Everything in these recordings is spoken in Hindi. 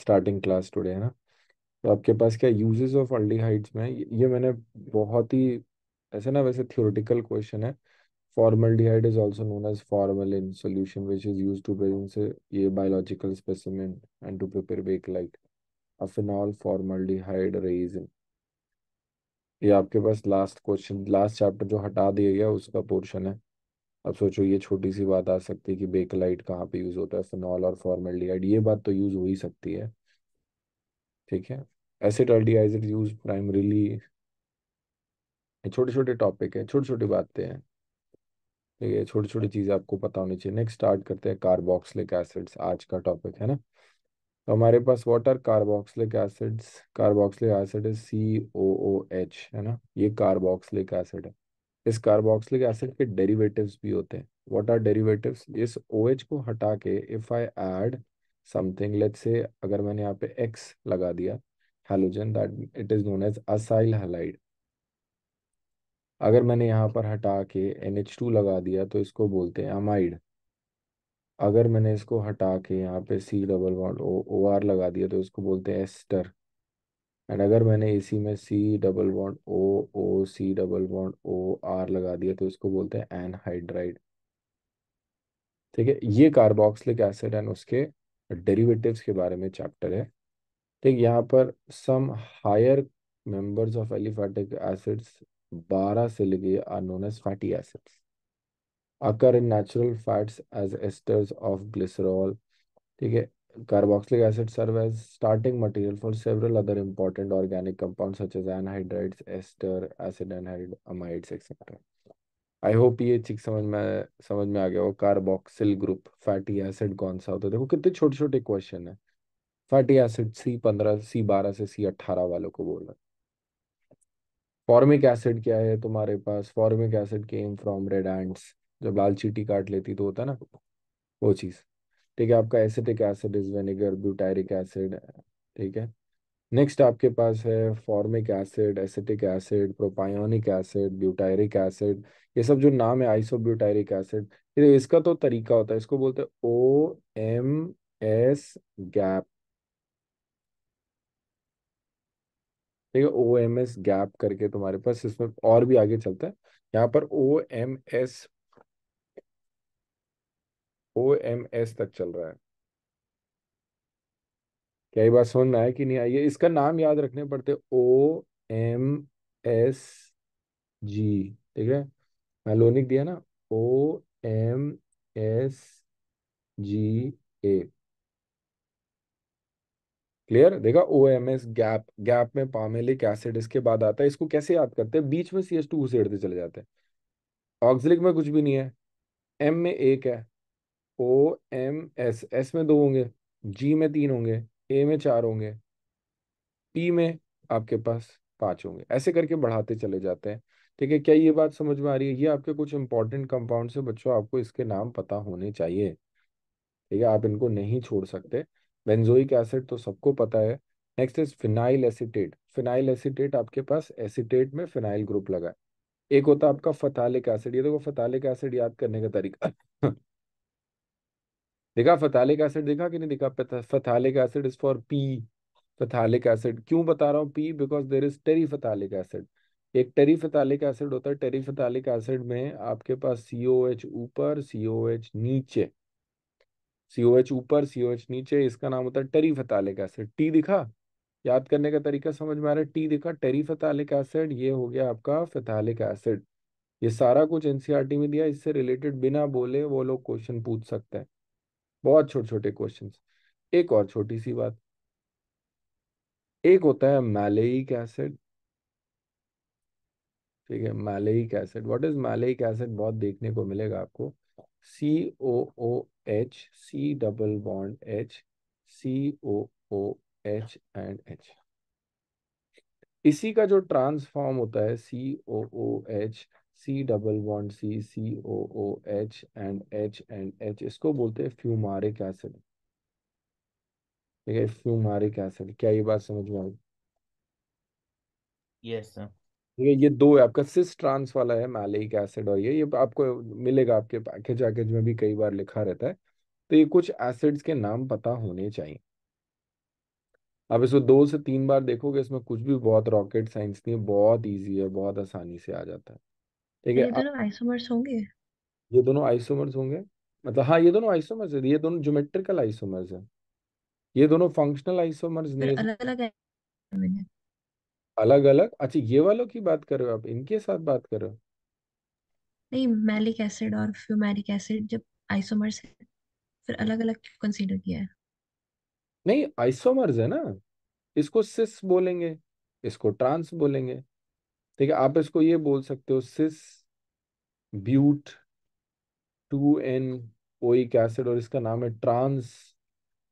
स्टार्टिंग क्लास टुडे है ना तो आपके पास क्या यूजेस ऑफ अल्डिहाइड्स में ये मैंने बहुत ही ऐसे ना वैसे थियोरटिकल क्वेश्चन है formaldehyde is also known as formalin solution which is use to preserve ये biological specimen and to prepare bakelite a phenol formaldehyde resin ये आपके पास लास्ट क्वेश्चन लास्ट चैप्टर जो हटा दिया गया उसका पोर्शन है अब सोचो ये छोटी सी बात आ सकती है कि बेकलाइट कहाँ पे यूज होता है फिनॉल और फॉर्मेल्डिहाइड ये बात तो यूज हो ही सकती है ठीक है एसिड अल्डिहाइड यूज प्राइमरीली छोटे छोटे टॉपिक है छोटी छोटी बातें हैं ठीक है छोटी छोटी चीज़ें आपको पता होनी चाहिए नेक्स्ट स्टार्ट करते हैं कार्बोक्सलिक एसिड्स आज का टॉपिक है ना तो हमारे पास what are carboxylic acids carboxylic acid C O O H है ना ये कार्बोक्सलिक एसिड है इस कार्बोक्सिलिक एसिड के डेरिवेटिव्स भी होते हैं व्हाट आर डेरिवेटिव्स इस ओएच OH को हटा के if I add something let's say अगर मैंने यहाँ पे एक्स लगा दिया halogen that it is known as acyl halide अगर मैंने यहाँ पर हटा के एन एच टू लगा दिया तो इसको बोलते हैं अमाइड अगर मैंने इसको हटा के यहाँ पे C double bond O R लगा दिया तो इसको बोलते हैं एस्टर एंड अगर मैंने इसी में C double bond O O C double bond O R लगा दिया तो इसको बोलते हैं एनहाइड्राइड ठीक है ये कार्बोक्सलिक एसिड एंड उसके डेरिवेटिव्स के बारे में चैप्टर है ठीक यहाँ पर some higher members of aliphatic acids बारह से लेके are known as fatty acids occur in natural fats as esters of glycerol ठीक है Carboxylic acid serve as starting material for several other important organic compounds such as anhydrides, ester, acid anhydride, amides, etc. I hope ये चीज समझ में समझ में आ गया हो कार्बोक्सिल ग्रुप फैटी एसिड कौन सा होता है देखो कितने छोटे छोटे क्वेश्चन है फैटी एसिड सी पंद्रह सी बारह से सी अट्ठारह वालों को बोल रहा फॉर्मिक एसिड क्या है तुम्हारे पास formic acid came from red ants जब लाल चीटी काट लेती तो होता है ना वो चीज़ ठीक है आपका acetic acid is vinegar butyric acid ठीक है नेक्स्ट आपके पास है formic acid acetic acid propionic acid butyric acid ये सब जो नाम है आइसोब्यूटायरिक एसिड इसका तो तरीका होता है इसको बोलते हैं ओ एम एस गैप ठीक है ओ एम एस गैप करके तुम्हारे पास इसमें और भी आगे चलता है यहाँ पर O M S O M S तक चल रहा है क्या बात सुन में आया कि नहीं आई है इसका नाम याद रखने पड़ते ओ एम एस जी ठीक है मैलोनिक दिया ना O M S G A clear देखा O M S gap gap में पामेलिक एसिड इसके बाद आता है इसको कैसे याद करते हैं बीच में सी एस टू घुसेड़ते चले जाते हैं ऑक्सिलिक में कुछ भी नहीं है एम में एक है ओ एम एस एस में दो होंगे जी में तीन होंगे ए में चार होंगे पी में आपके पास पांच होंगे ऐसे करके बढ़ाते चले जाते हैं ठीक है क्या ये बात समझ में आ रही है ये आपके कुछ इंपॉर्टेंट कंपाउंड से बच्चों आपको इसके नाम पता होने चाहिए ठीक है आप इनको नहीं छोड़ सकते बेंजोइक एसिड तो सबको पता है next is phenyl acetate phenyl acetate आपके पास एसिटेट में फिनाइल ग्रुप लगा है एक होता है आपका फतालिक एसिड ये देखो फतालिक एसिड याद करने का तरीका देखा फथालिक एसिड देखा कि नहीं देखा phthalic acid is for P phthalic acid क्यों बता रहा हूँ P because there is terephthalic acid एक टेरी फथालिक एसिड होता है टेरी फथालिक एसिड में आपके पास सी ओ एच ऊपर सी ओ एच नीचे सी ओ एच ऊपर सी ओ एच नीचे इसका नाम होता है टेरी फथालिक एसिड टी दिखा याद करने का तरीका समझ में आ रहा है टी दिखा टेरी फथालिक एसिड ये हो गया आपका फथालिक एसिड ये सारा कुछ एनसीईआरटी e में दिया इससे रिलेटेड बिना बोले वो लोग क्वेश्चन पूछ सकते हैं बहुत छोटे छोटे क्वेश्चन एक और छोटी सी बात एक होता है मैलेक एसिड ठीक है maleic acid what is maleic acid बहुत देखने को मिलेगा आपको C O O H C double bond H C O O H and H इसी का जो ट्रांसफॉर्म होता है C O O H C double bond C C O O H and H and H इसको बोलते हैं fumaric acid ठीक है fumaric acid क्या ये बात समझ में आई yes sir ये ये दो है आपका सिस ट्रांस वाला है मैलिक एसिड और ये ये आपको मिलेगा आपके पैकेज वैकेज में भी कई बार लिखा रहता है तो ये कुछ एसिड्स के नाम पता होने चाहिए अब इसको दो से तीन बार देखोगे इसमें कुछ भी बहुत रॉकेट साइंस नहीं है बहुत ईजी है बहुत आसानी से आ जाता है ठीक है ये दोनों आइसोमर्स होंगे ये दोनों आइसोमर्स होंगे मतलब हाँ ये दोनों आइसोमर्स है ये दोनों ज्योमेट्रिकल आइसोमर्स है ये दोनों फंक्शनल आइसोमर्स नहीं है अलग अलग अलग अलग अच्छा ये वालों की बात कर रहे हो आप इनके साथ बात कर रहे हो नहीं मैलिक एसिड और फ्यूमैरिक एसिड जब आइसोमर्स है फिर अलग अलग कंसीडर किया है नहीं आइसोमर्स है ना इसको सिस बोलेंगे इसको ट्रांस बोलेंगे ठीक है आप इसको ये बोल सकते हो cis but two enoic acid और इसका नाम है trans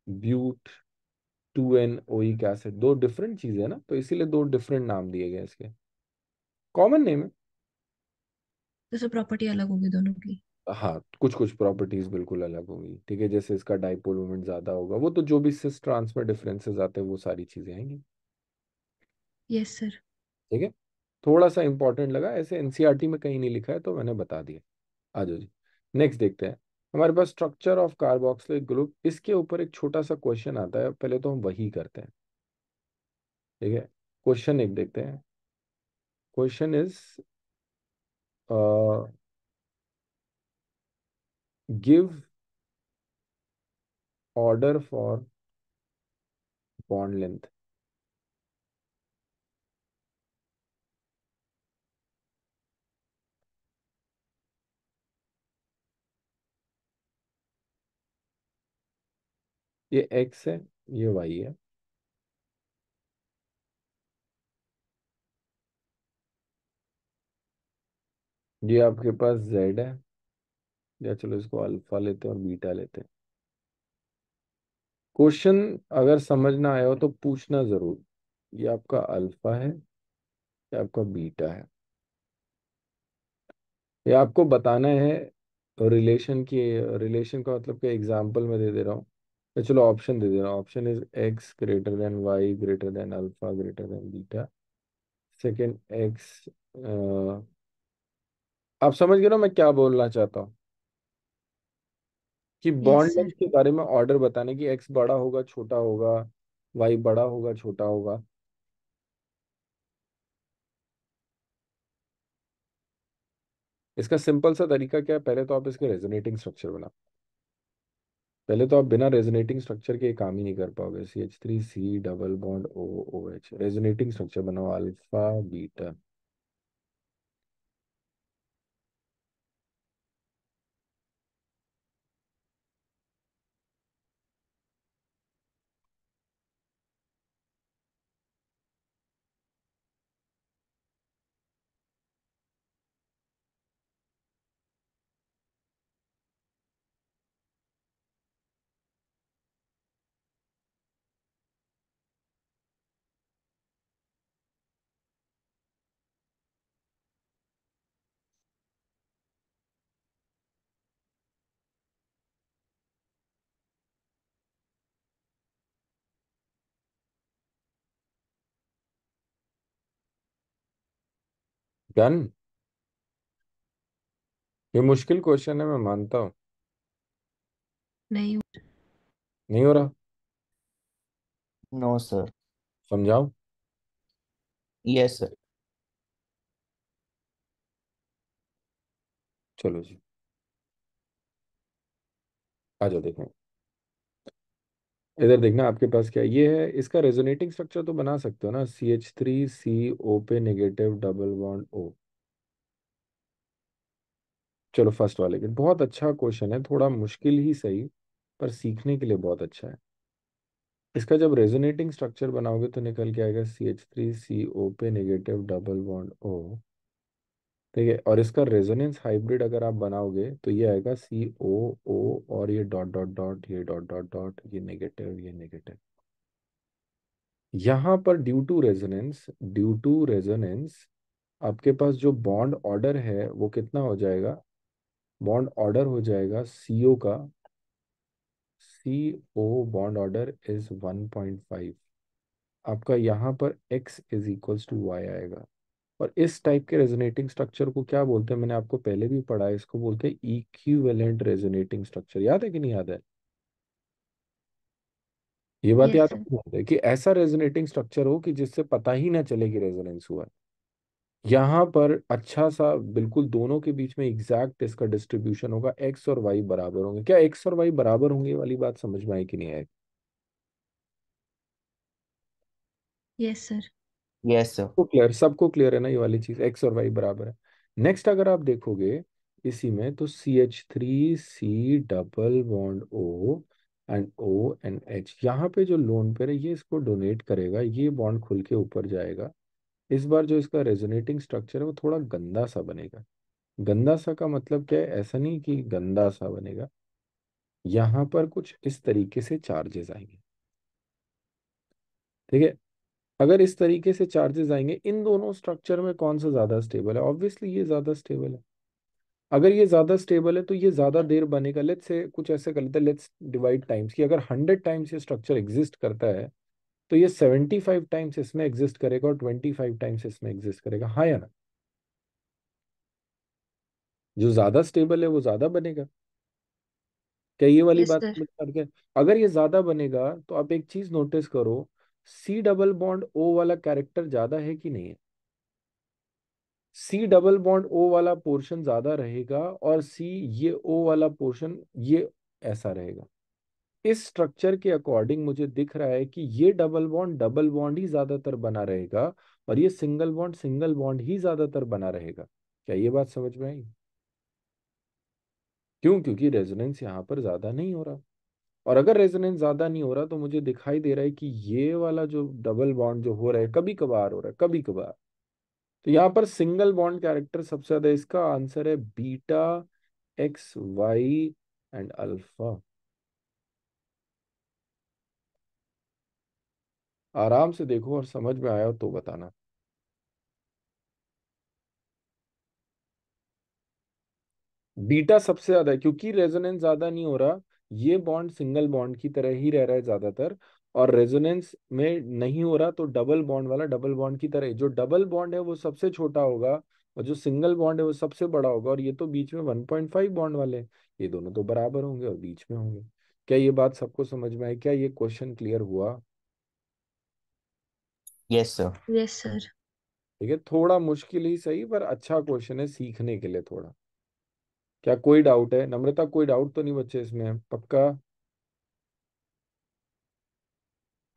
but two enoic acid दो डिफरेंट चीज है ना तो इसीलिए दो डिफरेंट नाम दिए गए इसके कॉमन नेम है जैसे तो प्रॉपर्टी अलग होगी दोनों की हाँ कुछ कुछ प्रॉपर्टीज बिल्कुल अलग होगी ठीक है जैसे इसका डाइपोल मोमेंट ज्यादा होगा वो तो जो भी सिस ट्रांस में डिफरेंसेस आते हैं वो सारी चीजें आएंगी यस सर ठीक है थोड़ा सा इंपॉर्टेंट लगा ऐसे एनसीईआरटी e में कहीं नहीं लिखा है तो मैंने बता दिया आ जाओ जी नेक्स्ट देखते हैं हमारे पास स्ट्रक्चर ऑफ कार्बोक्सिलिक ग्रुप इसके ऊपर एक छोटा सा क्वेश्चन आता है पहले तो हम वही करते हैं ठीक है क्वेश्चन एक देखते हैं question is give order for bond length ये एक्स है ये वाई है ये आपके पास जेड है या चलो इसको अल्फा लेते हैं और बीटा लेते हैं क्वेश्चन अगर समझना आया हो तो पूछना जरूर ये आपका अल्फा है या आपका बीटा है ये आपको बताना है रिलेशन की रिलेशन का मतलब के एग्जांपल में दे दे रहा हूँ तो चलो ऑप्शन दे देना option is X greater than Y greater than alpha greater than beta second X आप समझ गए ना मैं क्या बोलना चाहता हूँ कि बॉन्ड सर लेंथ के बारे में ऑर्डर बताने की एक्स बड़ा होगा छोटा होगा वाई बड़ा होगा छोटा होगा इसका सिंपल सा तरीका क्या है पहले तो आप इसके रेजोनेटिंग स्ट्रक्चर बनाओ पहले तो आप बिना रेजोनेटिंग स्ट्रक्चर के काम ही नहीं कर पाओगे C H three C double bond O O H resonating structure बनाओ अल्फा बीटा डन ये मुश्किल क्वेश्चन है मैं मानता हूँ नहीं नहीं हो रहा नो सर समझाओ यस सर चलो जी आ जाओ देखें इधर देखना आपके पास क्या ये है इसका रेजोनेटिंग स्ट्रक्चर तो बना सकते हो ना सी एच थ्री सी ओ पे नेगेटिव डबल बॉन्ड ओ चलो फर्स्ट वाले के बहुत अच्छा क्वेश्चन है थोड़ा मुश्किल ही सही पर सीखने के लिए बहुत अच्छा है इसका जब रेजोनेटिंग स्ट्रक्चर बनाओगे तो निकल के आएगा सी एच थ्री सी ओ पे नेगेटिव डबल बॉन्ड ओ है और इसका रेजोनेंस हाइब्रिड अगर आप बनाओगे तो ये आएगा सी ओ ओ और ये डॉट डॉट डॉट ये डॉट डॉट डॉट ये नेगेटिव ये नेगेटिव यहाँ पर due to resonance due to resonance आपके पास जो बॉन्ड ऑर्डर है वो कितना हो जाएगा बॉन्ड ऑर्डर हो जाएगा सीओ का C O bond order is 1.5 आपका यहाँ पर X is equals to Y आएगा और इस टाइप के रेजोनेटिंग स्ट्रक्चर को क्या बोलते हैं मैंने आपको पहले भी पढ़ा है इसको बोलते हैं इक्विवेलेंट रेजोनेटिंग स्ट्रक्चर याद है कि नहीं याद है ये बात याद sir. है कि ऐसा रेजोनेटिंग स्ट्रक्चर हो कि जिससे पता ही ना चले कि रेजोनेंस हुआ है यहाँ पर अच्छा सा बिल्कुल दोनों के बीच में एग्जैक्ट इसका डिस्ट्रीब्यूशन होगा एक्स और वाई बराबर होंगे क्या एक्स और वाई बराबर होंगे वाली बात समझ में आई कि नहीं आएगी यस सर यस सर सबको क्लियर सबको क्लियर है ना ये वाली चीज एक्स और वाई बराबर है नेक्स्ट अगर आप देखोगे इसी में तो C H three C double bond O and O and H यहाँ पे जो लोन पेर है ये इसको डोनेट करेगा ये बॉन्ड खुल के ऊपर जाएगा इस बार जो इसका रेजोनेटिंग स्ट्रक्चर है वो थोड़ा गंदा सा बनेगा गंदा सा का मतलब क्या है ऐसा नहीं कि गंदा सा बनेगा यहाँ पर कुछ इस तरीके से चार्जेस आएंगे ठीक है अगर इस तरीके से चार्जेस आएंगे इन दोनों स्ट्रक्चर में कौन सा ज़्यादा स्टेबल है ऑब्वियसली ये ज़्यादा स्टेबल है अगर ये ज़्यादा स्टेबल है तो ये ज़्यादा देर बनेगा लेट्स से कुछ ऐसे कर लेते हैं लेट्स डिवाइड टाइम्स की अगर हंड्रेड टाइम्स ये स्ट्रक्चर एग्जिस्ट करता है तो ये सेवेंटी फाइव टाइम्स इसमें एग्जिस्ट करेगा और ट्वेंटी फाइव टाइम्स इसमें एग्जिस्ट करेगा हाँ या ना जो ज़्यादा स्टेबल है वो ज़्यादा बनेगा क्या ये वाली yes, बात समझ अगर ये ज़्यादा बनेगा तो आप एक चीज़ नोटिस करो सी डबल बॉन्ड ओ वाला कैरेक्टर ज्यादा है कि नहीं है सी डबल बॉन्ड ओ वाला पोर्शन ज्यादा रहेगा और सी ये ओ वाला पोर्शन ये ऐसा रहेगा इस स्ट्रक्चर के अकॉर्डिंग मुझे दिख रहा है कि ये डबल बॉन्ड डबल बॉन्ड ही ज्यादातर बना रहेगा और ये सिंगल बॉन्ड सिंगल बॉन्ड ही ज्यादातर बना रहेगा क्या ये बात समझ में आई क्यों क्योंकि रेजोनेंस यहाँ पर ज्यादा नहीं हो रहा और अगर रेजोनेंस ज़्यादा नहीं हो रहा तो मुझे दिखाई दे रहा है कि ये वाला जो डबल बॉन्ड जो हो रहा है कभी कभार हो रहा है कभी कभार तो यहाँ पर सिंगल बॉन्ड कैरेक्टर सबसे ज़्यादा इसका आंसर है beta X Y and alpha आराम से देखो और समझ में आया हो तो बताना बीटा सबसे ज्यादा है क्योंकि रेजोनेंस ज्यादा नहीं हो रहा ये बॉन्ड सिंगल बॉन्ड की तरह ही रह रहा है ज्यादातर और रेजोनेंस में नहीं हो रहा तो डबल बॉन्ड वाला डबल बॉन्ड की तरह जो डबल बॉन्ड है वो सबसे छोटा होगा और जो सिंगल बॉन्ड है वो सबसे बड़ा होगा और ये तो बीच में 1.5 बॉन्ड वाले ये दोनों तो बराबर होंगे और बीच में होंगे क्या ये बात सबको समझ में आई क्या ये क्वेश्चन क्लियर हुआ यस सर यस सर ठीक है थोड़ा मुश्किल ही सही पर अच्छा क्वेश्चन है सीखने के लिए थोड़ा क्या कोई डाउट है नम्रता कोई डाउट तो नहीं बच्चे इसमें पक्का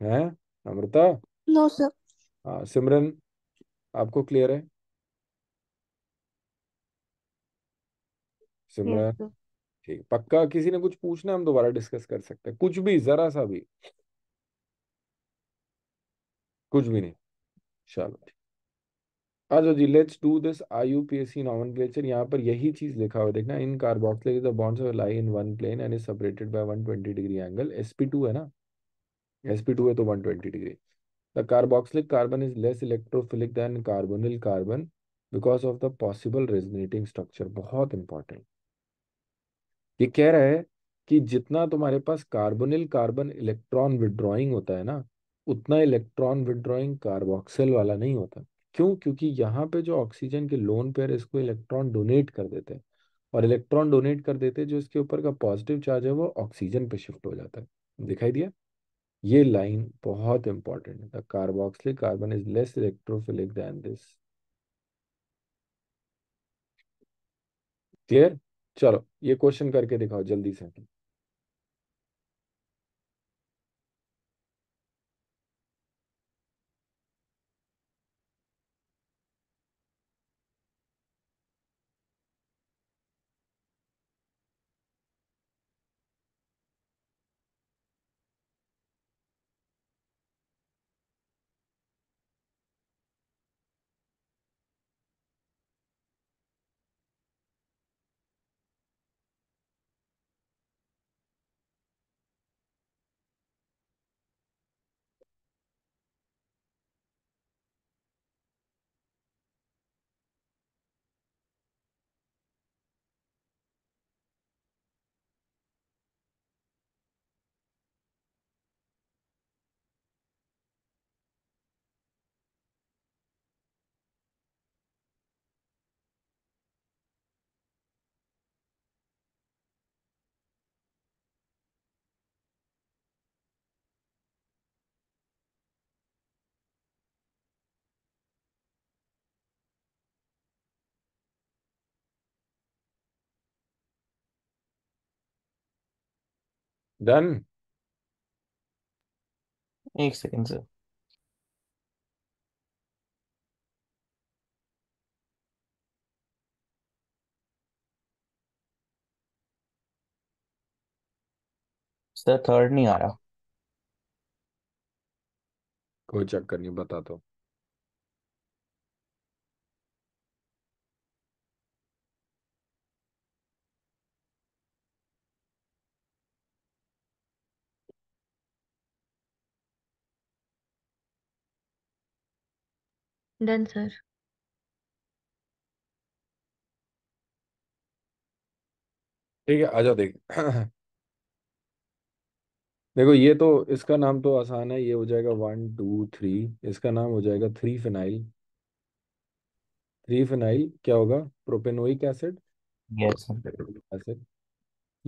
है नम्रता नो सर हाँ सिमरन आपको क्लियर है सिमरन ठीक पक्का किसी ने कुछ पूछना हम दोबारा डिस्कस कर सकते हैं कुछ भी जरा सा भी कुछ भी नहीं चलो अच्छा जी let's do this IUPAC nomenclature यहाँ पर यही चीज लिखा हुआ देखना in carboxylic the bonds of lie in one plane and is separated by 120 degree angle sp2 है ना sp2 है तो 120 degree the carboxylic carbon is less electrophilic than carbonyl carbon because of the possible resonating structure बहुत इंपॉर्टेंट ये कह रहा है कि जितना तुम्हारे पास कार्बोनिल कार्बन इलेक्ट्रॉन विड्रॉइंग होता है ना उतना इलेक्ट्रॉन विड्रॉइंग कार्बोक्सिल वाला नहीं होता है क्यों क्योंकि यहाँ पे जो ऑक्सीजन के लोन पेयर इसको इलेक्ट्रॉन डोनेट कर देते हैं और इलेक्ट्रॉन डोनेट कर देते हैं जो इसके ऊपर का पॉजिटिव चार्ज है वो ऑक्सीजन पे शिफ्ट हो जाता है दिखाई दिया ये लाइन बहुत इंपॉर्टेंट है the carboxylic carbon is less electrophilic than this clear चलो ये क्वेश्चन करके दिखाओ जल्दी से डन एक सेकंड सर सर थर्ड नहीं आ रहा कोई चक्कर नहीं बता दो डन सर ठीक है आ जाओ देख देखो ये तो इसका नाम तो आसान है ये हो जाएगा वन टू थ्री इसका नाम हो जाएगा थ्री फिनाइल थ्री फिनाइल क्या होगा प्रोपेनोइक एसिड एसिड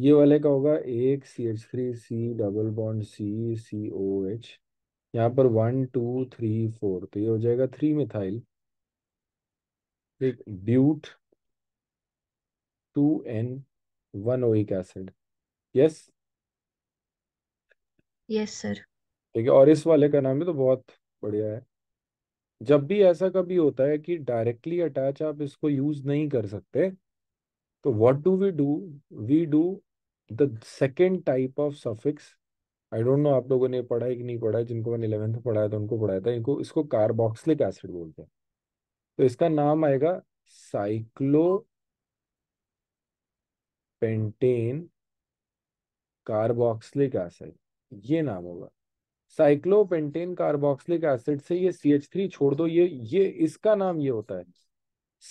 ये वाले का होगा एक C H three C double bond C C O H यहाँ पर वन टू थ्री फोर तो ये हो जाएगा थ्री मिथाइल एक but two ene one oic acid yes yes sir ठीक है और इस वाले का नाम भी तो बहुत बढ़िया है जब भी ऐसा कभी होता है कि डायरेक्टली अटैच आप इसको यूज नहीं कर सकते तो what do we do we do the second type of suffix I don't know आप लोगों ने पढ़ा है कि नहीं पढ़ा है जिनको मैंने इलेवेंथ पढ़ाया था उनको पढ़ाया था इनको इसको कार्बोक्सिलिक एसिड बोलते हैं तो इसका नाम आएगा साइक्लो पेंटेन कार्बोक्सिलिक एसिड ये नाम होगा साइक्लोपेंटेन कार्बोक्सिलिक एसिड से ये सी एच थ्री छोड़ दो ये ये इसका नाम ये होता है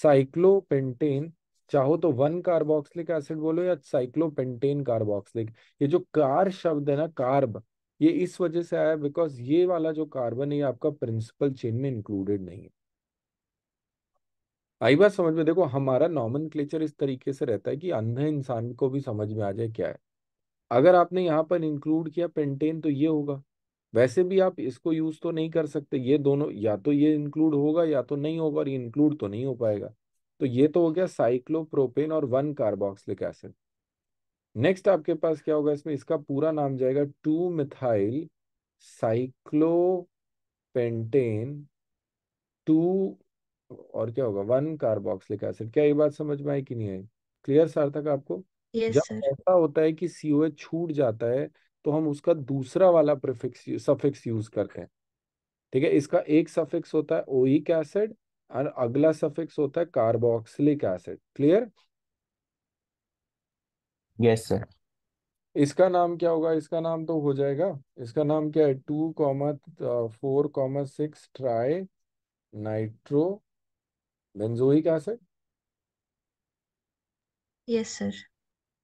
साइक्लोपेंटेन चाहो तो वन कार्बोक्सिलिक एसिड बोलो या साइक्लोपेंटेन कार्बोक्सिलिक ये जो कार शब्द है ना कार्ब ये इस वजह से आया बिकॉज ये वाला जो कार्बन है आपका प्रिंसिपल चेन में इंक्लूडेड नहीं है आई बात समझ में देखो हमारा नॉमन इस तरीके से रहता है कि अंधे इंसान को भी समझ में आ जाए क्या है अगर आपने यहाँ पर इंक्लूड किया पेंटेन तो ये होगा वैसे भी आप इसको यूज तो नहीं कर सकते ये दोनों या तो ये इंक्लूड होगा या तो नहीं होगा और ये इंक्लूड तो नहीं हो पाएगा तो ये तो हो गया साइक्लोप्रोपेन और वन कार्बोक्सिलिक एसिड नेक्स्ट आपके पास क्या होगा इसमें इसका पूरा नाम जाएगा टू मिथाइल साइक्लोपेंटेन टू और क्या होगा वन कार्बोक्सिलिक एसिड क्या ये बात समझ में आई कि नहीं आई क्लियर सार्थक आपको yes, जब sir. ऐसा होता है कि एच छूट जाता है तो हम उसका दूसरा वाला प्रिफिक्स सफिक्स यूज करते हैं ठीक है इसका एक सफिक्स होता है ओइक एसिड e और अगला सफिक्स होता है carboxylic acid clear yes sir इसका नाम क्या होगा इसका नाम तो हो जाएगा इसका नाम क्या है two comma four comma six tri nitro benzoic acid yes sir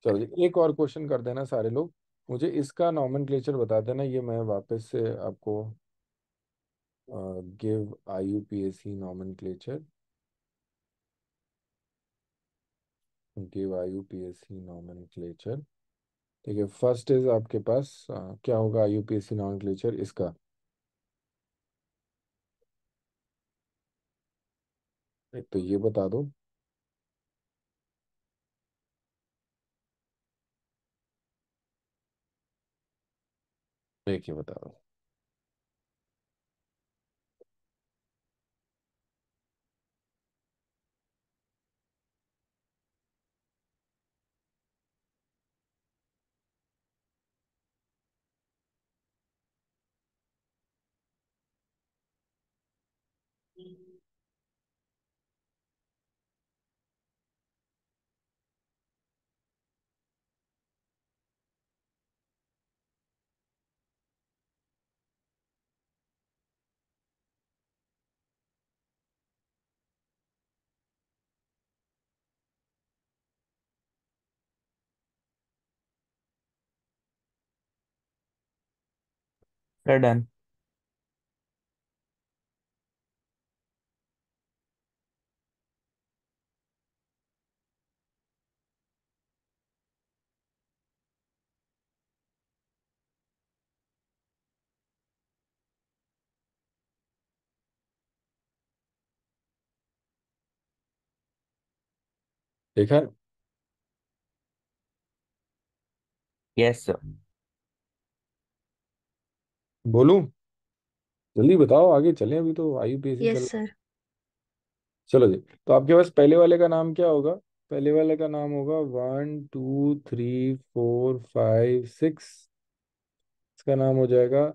चलो एक और क्वेश्चन कर देना सारे लोग मुझे इसका नॉमेनक्लेचर बता देना ये मैं वापस से आपको uh, give IUPAC nomenclature. Give IUPAC nomenclature. ठीक है फर्स्ट इज आपके पास uh, क्या होगा नॉन क्लेचर इसका एक तो ये बता दो एक ये बता दो We're done. yes sir बोलूं जल्दी बताओ आगे चलें अभी तो आईयूपीएसी चल यस सर चलो जी तो आपके पास पहले वाले का नाम क्या होगा पहले वाले का नाम होगा one two three four five six इसका नाम हो जाएगा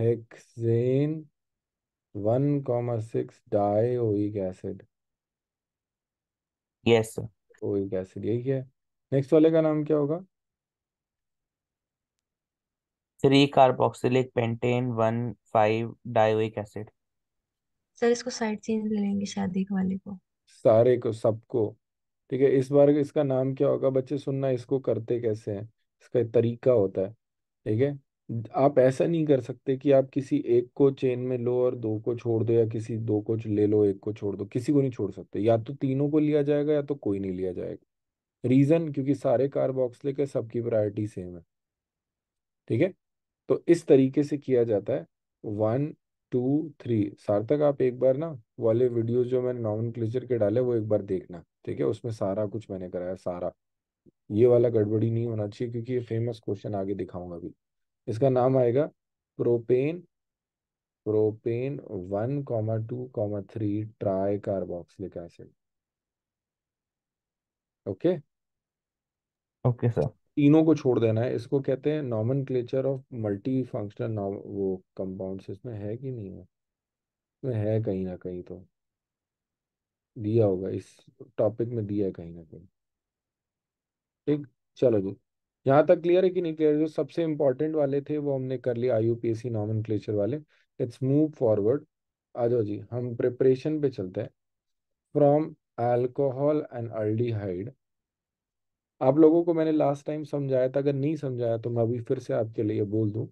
hexane one comma six dioic acid yes sir oic acid यही है नेक्स्ट वाले का नाम क्या होगा three carboxylic pentane one five dioic acid sir इसको साइड चेंज ले लेंगे शादी के वाले को सारे को सबको ठीक है इस बार इसका नाम क्या होगा बच्चे सुनना इसको करते कैसे हैं इसका तरीका होता है ठीक है आप ऐसा नहीं कर सकते कि आप किसी एक को चेन में लो और दो को छोड़ दो या किसी दो को ले लो एक को छोड़ दो किसी को नहीं छोड़ सकते या तो तीनों को लिया जाएगा या तो कोई नहीं लिया जाएगा रीजन क्योंकि सारे कार्बोक्सिलिक है सबकी प्रायोरिटी सेम है ठीक है तो इस तरीके से किया जाता है वन टू थ्री सार्थक आप एक बार ना वाले वीडियो जो मैंने नॉमन के डाले वो एक बार देखना ठीक है उसमें सारा कुछ मैंने कराया सारा ये वाला गड़बड़ी नहीं होना चाहिए क्योंकि ये फेमस क्वेश्चन आगे दिखाऊंगा अभी इसका नाम आएगा propane propane one comma two comma three tri carboxylic acid okay okay sir तीनों को छोड़ देना है इसको कहते हैं nomenclature of multi functional वो कंपाउंड इसमें है कि नहीं है इसमें है कहीं ना कहीं तो दिया होगा इस टॉपिक में दिया है कहीं ना कहीं ठीक चलो जी यहाँ तक क्लियर है कि नहीं क्लियर जो सबसे इंपॉर्टेंट वाले थे वो हमने कर लिया I U P S C nomenclature वाले इट्स मूव फॉरवर्ड आ जाओ जी हम प्रिपरेशन पे चलते हैं फ्रॉम एल्कोहल एंड अल्डीहाइड आप लोगों को मैंने लास्ट टाइम समझाया था अगर नहीं समझाया तो मैं अभी फिर से आपके लिए बोल दूं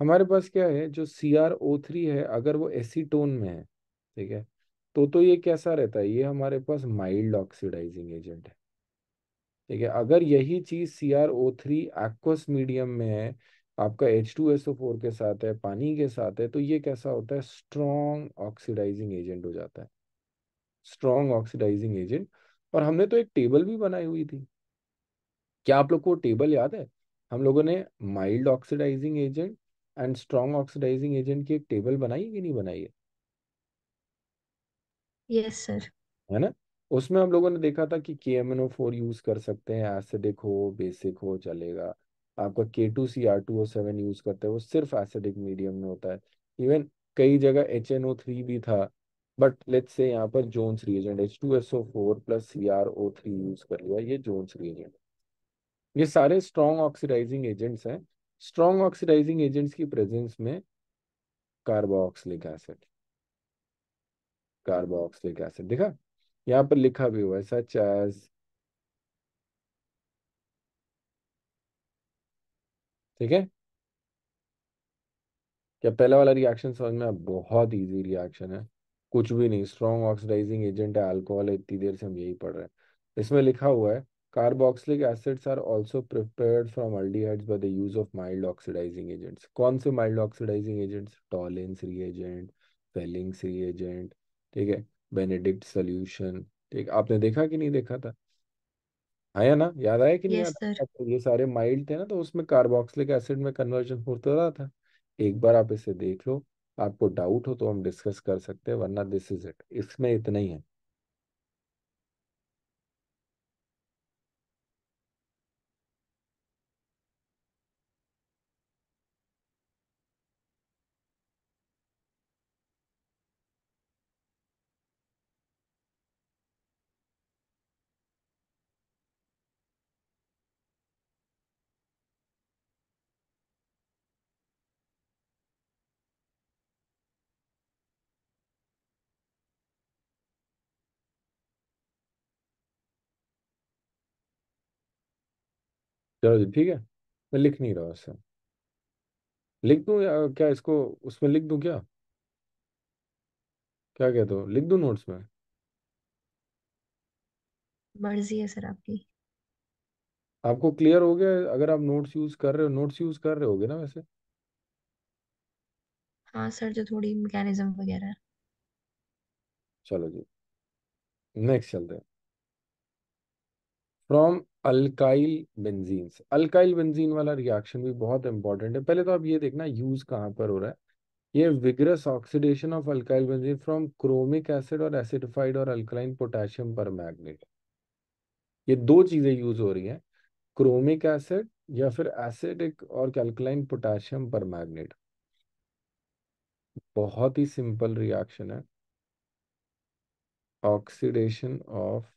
हमारे पास क्या है जो सी आर ओ थ्री है अगर वो एसीटोन में है ठीक है तो तो ये कैसा रहता है ये हमारे पास माइल्ड ऑक्सीडाइजिंग एजेंट है ठीक है अगर यही चीज C R O three aqueous medium में है आपका H two S O four के साथ है पानी के साथ है तो ये कैसा होता है स्ट्रॉन्ग ऑक्सीडाइजिंग एजेंट हो जाता है स्ट्रॉन्ग ऑक्सीडाइजिंग एजेंट और हमने तो एक टेबल भी बनाई हुई थी क्या आप लोग को टेबल याद है हम लोगों ने mild oxidising agent and strong oxidising agent की एक टेबल बनाई कि नहीं बनाई है यस सर है ना उसमें हम लोगों ने देखा था कि के यूज कर सकते हैं एसिडिक हो बेसिक हो चलेगा आपका K two C R two O seven use करते हैं वो सिर्फ एसिडिक मीडियम में होता है इवन कई जगह एच एन ओ थ्री भी था बट लेट से यहाँ पर Jones reagent H two S O four plus C R O three use कर लिया ये जोन्स रिएजेंट ये सारे स्ट्रॉन्ग ऑक्सीडाइजिंग एजेंट्स हैं स्ट्रॉन्ग ऑक्सीडाइजिंग एजेंट्स की प्रेजेंस में कार्बोक्सिलिक एसिड कार्बोक्सिलिक एसिड देखा यहाँ पर लिखा भी हुआ है सच एज ठीक है क्या पहला वाला रिएक्शन समझ में बहुत इजी रिएक्शन है कुछ भी नहीं स्ट्रॉन्ग ऑक्सीडाइजिंग एजेंट है अल्कोहल इतनी देर से हम यही पढ़ रहे हैं इसमें लिखा हुआ है carboxylic acids are also prepared from aldehydes by the use of mild oxidising agents कौन से mild oxidising agents Tollens reagent Fehling's reagent ठीक है बेनेडिक्ट सॉल्यूशन ठीक आपने देखा कि नहीं देखा था आया ना याद आया कि नहीं yes, आया sir. तो ये सारे माइल्ड थे ना तो उसमें कार्बोक्सिलिक एसिड में कन्वर्जन होता रहा था एक बार आप इसे देख लो आपको डाउट हो तो हम डिस्कस कर सकते हैं वरना दिस इज इट इसमें इतना ही है चलो जी ठीक है मैं लिख नहीं रहा उससे लिख दूं या क्या इसको उसमें लिख दू क्या क्या कहते हो लिख दूं नोट्स में मर्जी है सर आपकी आपको क्लियर हो गया अगर आप नोट्स यूज कर रहे हो नोट्स यूज कर रहे होगे ना वैसे हाँ सर जो थोड़ी मैकेनिज्म वगैरह चलो जी नेक्स्ट चलते हैं from alkyl benzene alkyl benzene वाला रिएक्शन भी बहुत इंपॉर्टेंट है पहले तो आप ये देखना यूज कहाँ पर हो रहा है ये vigorous oxidation of alkyl benzene from chromic acid और एसिडिफाइड और अल्कलाइन पोटेशियम पर मैग्नेट ये दो चीजें यूज हो रही हैं क्रोमिक एसिड या फिर एसिडिक और कैल्कलाइन पोटेशियम पर मैग्नेट बहुत ही सिंपल रिएक्शन है oxidation of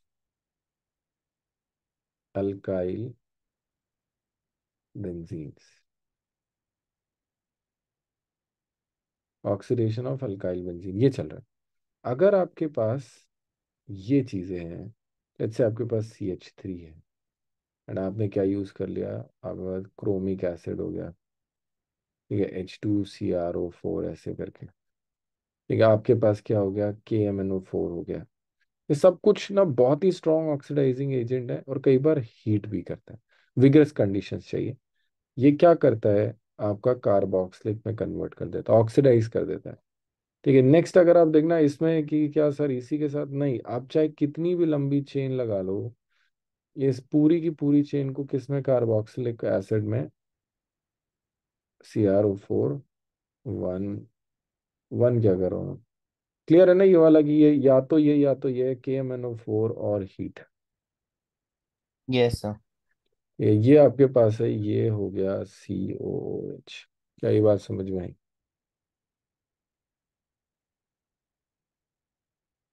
alkyl benzenes. Oxidation of alkyl benzene ये चल रहा है अगर आपके पास ये चीज़ें हैं जैसे आपके पास सी एच थ्री है एंड आपने क्या यूज़ कर लिया आपके पास क्रोमिक एसिड हो गया ठीक है H two C R O four ऐसे करके ठीक है आपके पास क्या हो गया के एम एन ओ फोर हो गया ये सब कुछ ना बहुत ही स्ट्रॉन्ग ऑक्सीडाइजिंग एजेंट है और कई बार हीट भी करता है विगरस कंडीशन चाहिए ये क्या करता है आपका कार्बोक्सिलिक में कन्वर्ट कर देता है ऑक्सीडाइज कर देता है ठीक है नेक्स्ट अगर आप देखना इसमें कि क्या सर इसी के साथ नहीं आप चाहे कितनी भी लंबी चेन लगा लो ये इस पूरी की पूरी चेन को किस में कार्बोक्सिलिक एसिड में C R O four one one क्या कर रहा हूँ क्लियर है ना ये वाला कि ये या तो ये या तो ये K M N O four और हीट ये ये आपके पास है ये हो गया सी ओ एच क्या ये बात समझ में आई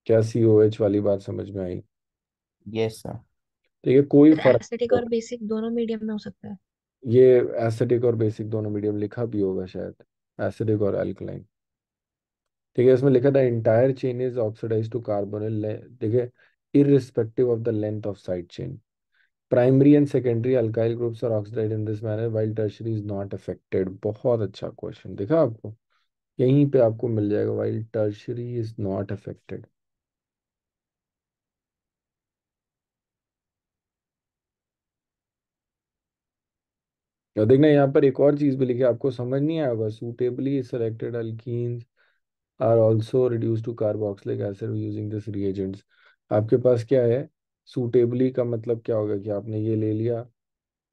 क्या सी ओ एच वाली बात समझ में आई यस सर देखिए कोई फर्क एसिडिक तो और बेसिक दोनों मीडियम में हो सकता है ये एसिडिक और बेसिक दोनों मीडियम लिखा भी होगा शायद एसिडिक और एल्कलाइन ठीक है इसमें लिखा था entire chain is oxidise to carbon ठीक irrespective of the length of side chain primary and secondary alkyl groups are oxidise in this manner while tertiary is not affected बहुत अच्छा क्वेश्चन देखा आपको यहीं पे आपको मिल जाएगा while tertiary is not affected देखना यहाँ पर एक और चीज भी लिखी आपको समझ नहीं आएगा suitably selected alkenes are also reduce to carboxylic acid using this reagents आपके पास क्या है सूटेबली का मतलब क्या होगा कि आपने ये ले लिया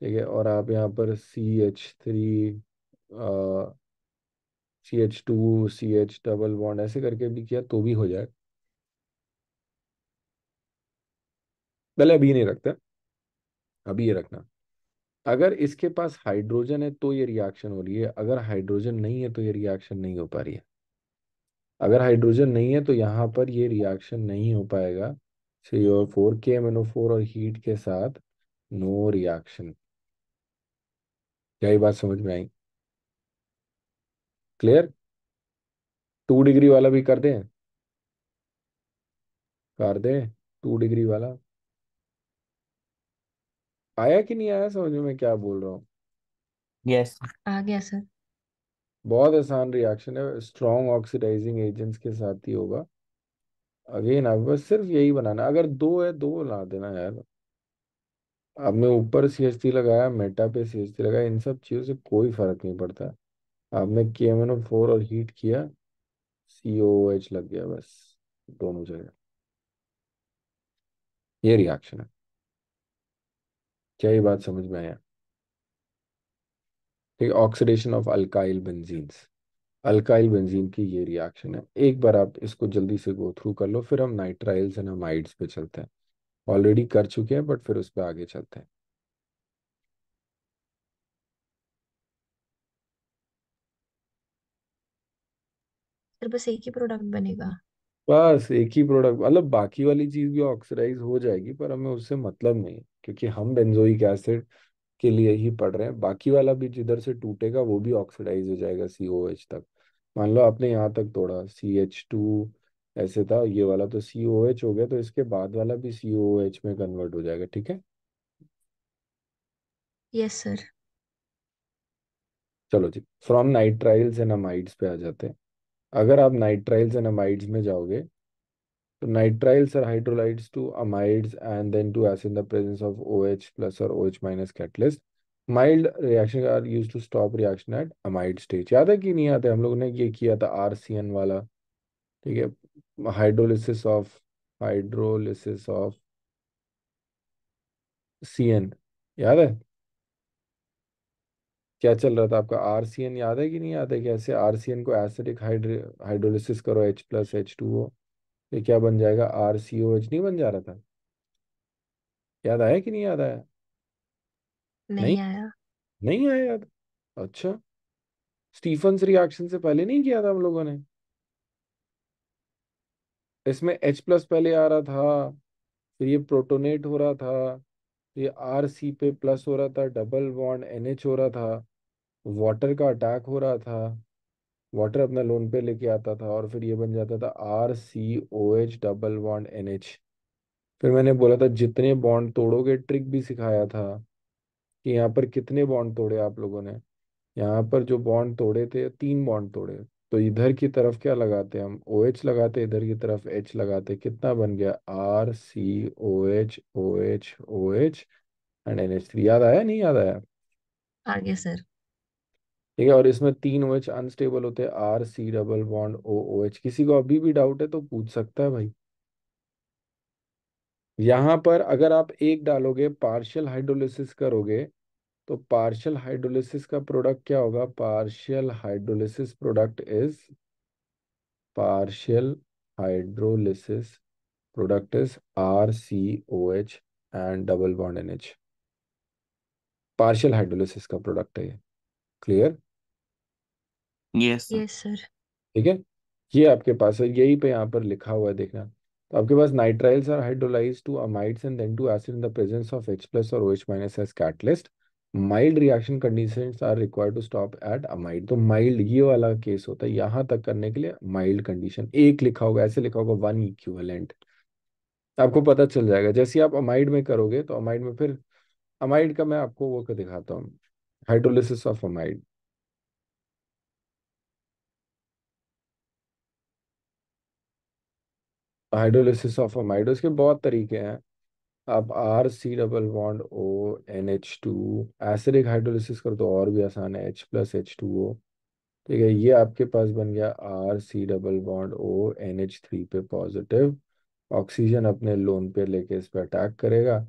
ठीक है और आप यहाँ पर C H three C H two C H double bond ऐसे करके भी किया तो भी हो जाए पहले अभी नहीं रखते अभी ये रखना अगर इसके पास हाइड्रोजन है तो ये रिएक्शन हो रही है अगर हाइड्रोजन नहीं है तो ये रिएक्शन नहीं हो पा रही है अगर हाइड्रोजन नहीं है तो यहाँ पर ये रिएक्शन नहीं हो पाएगा सी और फोर के एम फोर और हीट के साथ नो रिएक्शन क्या बात समझ में आई क्लियर टू डिग्री वाला भी कर दें कर दें टू डिग्री वाला आया कि नहीं आया समझ में क्या बोल रहा हूँ यस yes. आ गया सर बहुत आसान रिएक्शन है स्ट्रॉन्ग ऑक्सीडाइजिंग एजेंट्स के साथ ही होगा अगेन आप बस सिर्फ यही बनाना अगर दो है दो ला देना यार आपने ऊपर सी एच टी लगाया मेटा पे सी एच टी लगाया इन सब चीज़ों से कोई फर्क नहीं पड़ता आपने K M N O four और हीट किया सी ओ एच लग गया बस दोनों जगह ये रिएक्शन है क्या ये बात समझ में आया ठीक है oxidation of alkyl benzenes alkyl benzene की ये रिएक्शन है एक बार आप इसको जल्दी से गो थ्रू कर लो फिर हम नाइट्राइल्स एंड अमाइड्स पे चलते हैं ऑलरेडी कर चुके हैं बट फिर उस पर आगे चलते हैं बस एक ही प्रोडक्ट बनेगा बस एक ही प्रोडक्ट मतलब बाकी वाली चीज भी ऑक्सीडाइज हो जाएगी पर हमें उससे मतलब नहीं क्योंकि हम बेंजोइक एसिड के लिए ही पढ़ रहे हैं बाकी वाला भी जिधर से टूटेगा वो भी ऑक्सीडाइज हो जाएगा सी ओ एच तक मान लो आपने यहाँ तक तोड़ा सी एच टू ऐसे था ये वाला तो सी ओ एच हो गया तो इसके बाद वाला भी सी ओ एच में कन्वर्ट हो जाएगा ठीक है यस सर चलो जी फ्रॉम नाइट्राइल्स एंड अमाइड्स पे आ जाते हैं अगर आप नाइट्राइल्स एंड अमाइड्स में जाओगे So तो nitriles hydrolytes to amides and then to acid in the presence of OH plus or OH minus catalyst. Mild reaction are use to stop reaction at amide stage याद है कि नहीं आते हम लोगों ने ये किया था आर सी एन वाला ठीक है hydrolysis of hydrolysis of C N याद है क्या चल रहा था आपका आर सी एन याद है कि नहीं याद है कैसे आर सी एन को एसिडिक हाइड्रोलिसिस करो H plus H two O ये क्या बन जाएगा आर सी ओ एच नहीं बन जा रहा था याद आया कि नहीं याद आया नहीं नहीं आया नहीं आया याद अच्छा स्टीफन रिएक्शन से पहले नहीं किया था हम लोगों ने इसमें एच प्लस पहले आ रहा था फिर ये प्रोटोनेट हो रहा था ये आर सी पे प्लस हो रहा था डबल बॉन्ड एन एच हो रहा था वाटर का अटैक हो रहा था वाटर अपना लोन पे लेके आता था और फिर ये बन जाता था R C O H double bond N H फिर मैंने बोला था जितने बॉन्ड तोड़ोगे ट्रिक भी सिखाया था कि यहाँ पर कितने बॉन्ड तोड़े आप लोगों ने यहाँ पर जो बॉन्ड तोड़े थे तीन बॉन्ड तोड़े तो इधर की तरफ क्या लगाते हम ओ OH एच लगाते इधर की तरफ एच लगाते कितना बन गया R C O H O H O H and N H three याद आया नहीं याद आया आगे सर ठीक है और इसमें तीन ओ एच अनस्टेबल होते हैं R C double bond O O H किसी को अभी भी डाउट है तो पूछ सकता है भाई यहां पर अगर आप एक डालोगे पार्शियल हाइड्रोलिसिस करोगे तो पार्शियल हाइड्रोलिसिस का प्रोडक्ट क्या होगा partial hydrolysis product is partial hydrolysis product is R C O H and double bond N H partial hydrolysis का प्रोडक्ट है ये क्लियर यस सर सर ठीक है ये आपके पास है यही पे यहाँ पर लिखा हुआ है देखना तो आपके पास nitriles are hydrolysed to amides and then to acid in the presence of H plus और OH minus as catalyst mild reaction conditions are required to stop at amide तो माइल्ड ये वाला केस होता है यहां तक करने के लिए माइल्ड कंडीशन एक लिखा होगा ऐसे लिखा होगा वन इक्विवेलेंट आपको पता चल जाएगा जैसे आप अमाइड में करोगे तो अमाइड में फिर अमाइड का मैं आपको वो दिखाता हूँ hydrolysis of amide hydrolysis of amides के बहुत तरीके हैं आप R C double bond O N H two acidic hydrolysis करो तो और भी आसान है H plus H two O ठीक है ये आपके पास बन गया R C double bond O N H three पे पॉजिटिव ऑक्सीजन अपने लोन पे लेके इस पर अटैक करेगा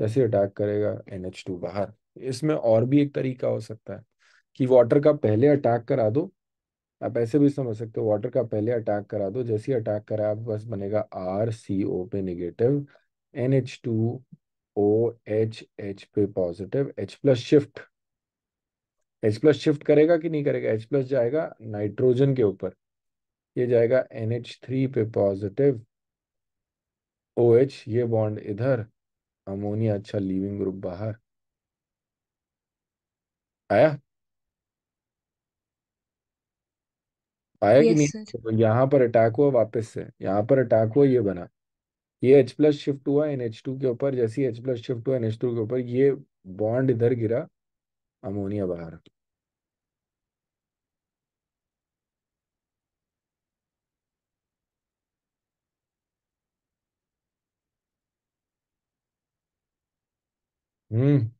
जैसे अटैक करेगा एन एच टू बाहर इसमें और भी एक तरीका हो सकता है कि वाटर का पहले अटैक करा दो आप ऐसे भी समझ सकते हो वाटर का पहले अटैक करा दो जैसे ही अटैक करा आप बस बनेगा आर सी ओ पे negative N H two O H H पे positive H plus shift H plus shift करेगा कि नहीं करेगा एच प्लस जाएगा नाइट्रोजन के ऊपर ये जाएगा एन एच थ्री पे पॉजिटिव ओ एच ये बॉन्ड इधर अमोनिया अच्छा लिविंग ग्रुप बाहर आया पाया कि नहीं सर तो यहाँ पर अटैक हुआ वापस से यहाँ पर अटैक हुआ ये बना ये H प्लस शिफ्ट हुआ एन एच टू के ऊपर जैसे ही एच प्लस शिफ्ट हुआ एन एच टू के ऊपर ये बॉन्ड इधर गिरा अमोनिया बाहर hmm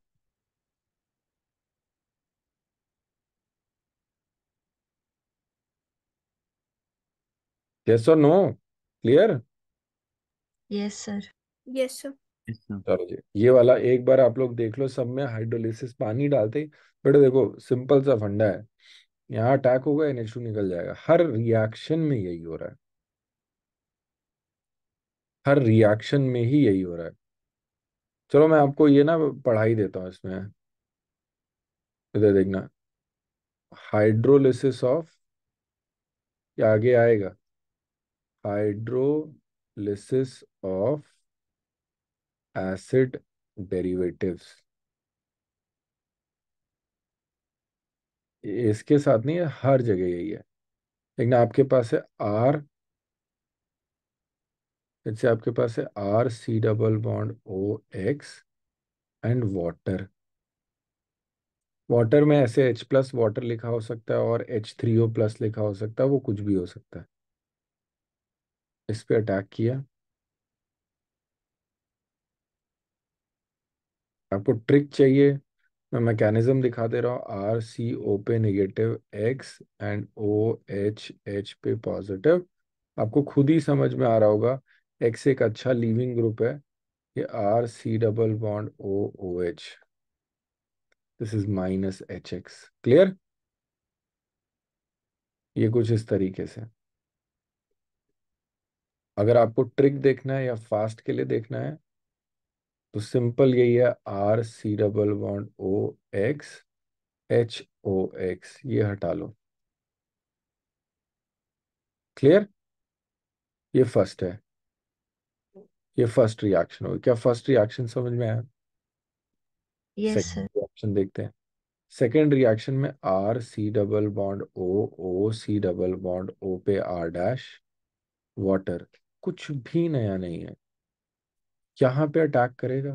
yes or no clear yes sir yes sir चलो जी ये वाला एक बार आप लोग देख लो सब में हाइड्रोलिसिस पानी डालते बेटा देखो सिंपल सा फंडा है यहाँ अटैक होगा एनएच टू निकल जाएगा हर रिएक्शन में यही हो रहा है हर रिएक्शन में ही यही हो रहा है चलो मैं आपको ये ना पढ़ाई देता हूँ इसमें इधर देखना हाइड्रोलिसिस ऑफ आगे आएगा हाइड्रोलिसिस ऑफ एसिड derivatives इसके साथ नहीं है हर जगह यही है लेकिन आपके पास है आर जैसे आपके पास है R C double bond O X and water water में ऐसे H प्लस वाटर लिखा हो सकता है और एच थ्री ओ प्लस लिखा हो सकता है वो कुछ भी हो सकता है इस पे अटैक किया आपको ट्रिक चाहिए मैं मैकेनिज्म दिखा दे रहा हूँ आर सी ओ पे negative X and O H H पे पॉजिटिव आपको खुद ही समझ में आ रहा होगा एक्स एक अच्छा लीविंग ग्रुप है ये R C double bond O O H this is minus H X clear ये कुछ इस तरीके से अगर आपको ट्रिक देखना है या फास्ट के लिए देखना है तो सिंपल यही है R C double bond O X H O X ये हटा लो क्लियर ये फर्स्ट है ये फर्स्ट रिएक्शन होगी क्या फर्स्ट रिएक्शन समझ में आया yes, रिएक्शन देखते हैं सेकेंड रिएक्शन में R C double bond O O C double bond O पे आर डैश वाटर कुछ भी नया नहीं है यहां पे अटैक करेगा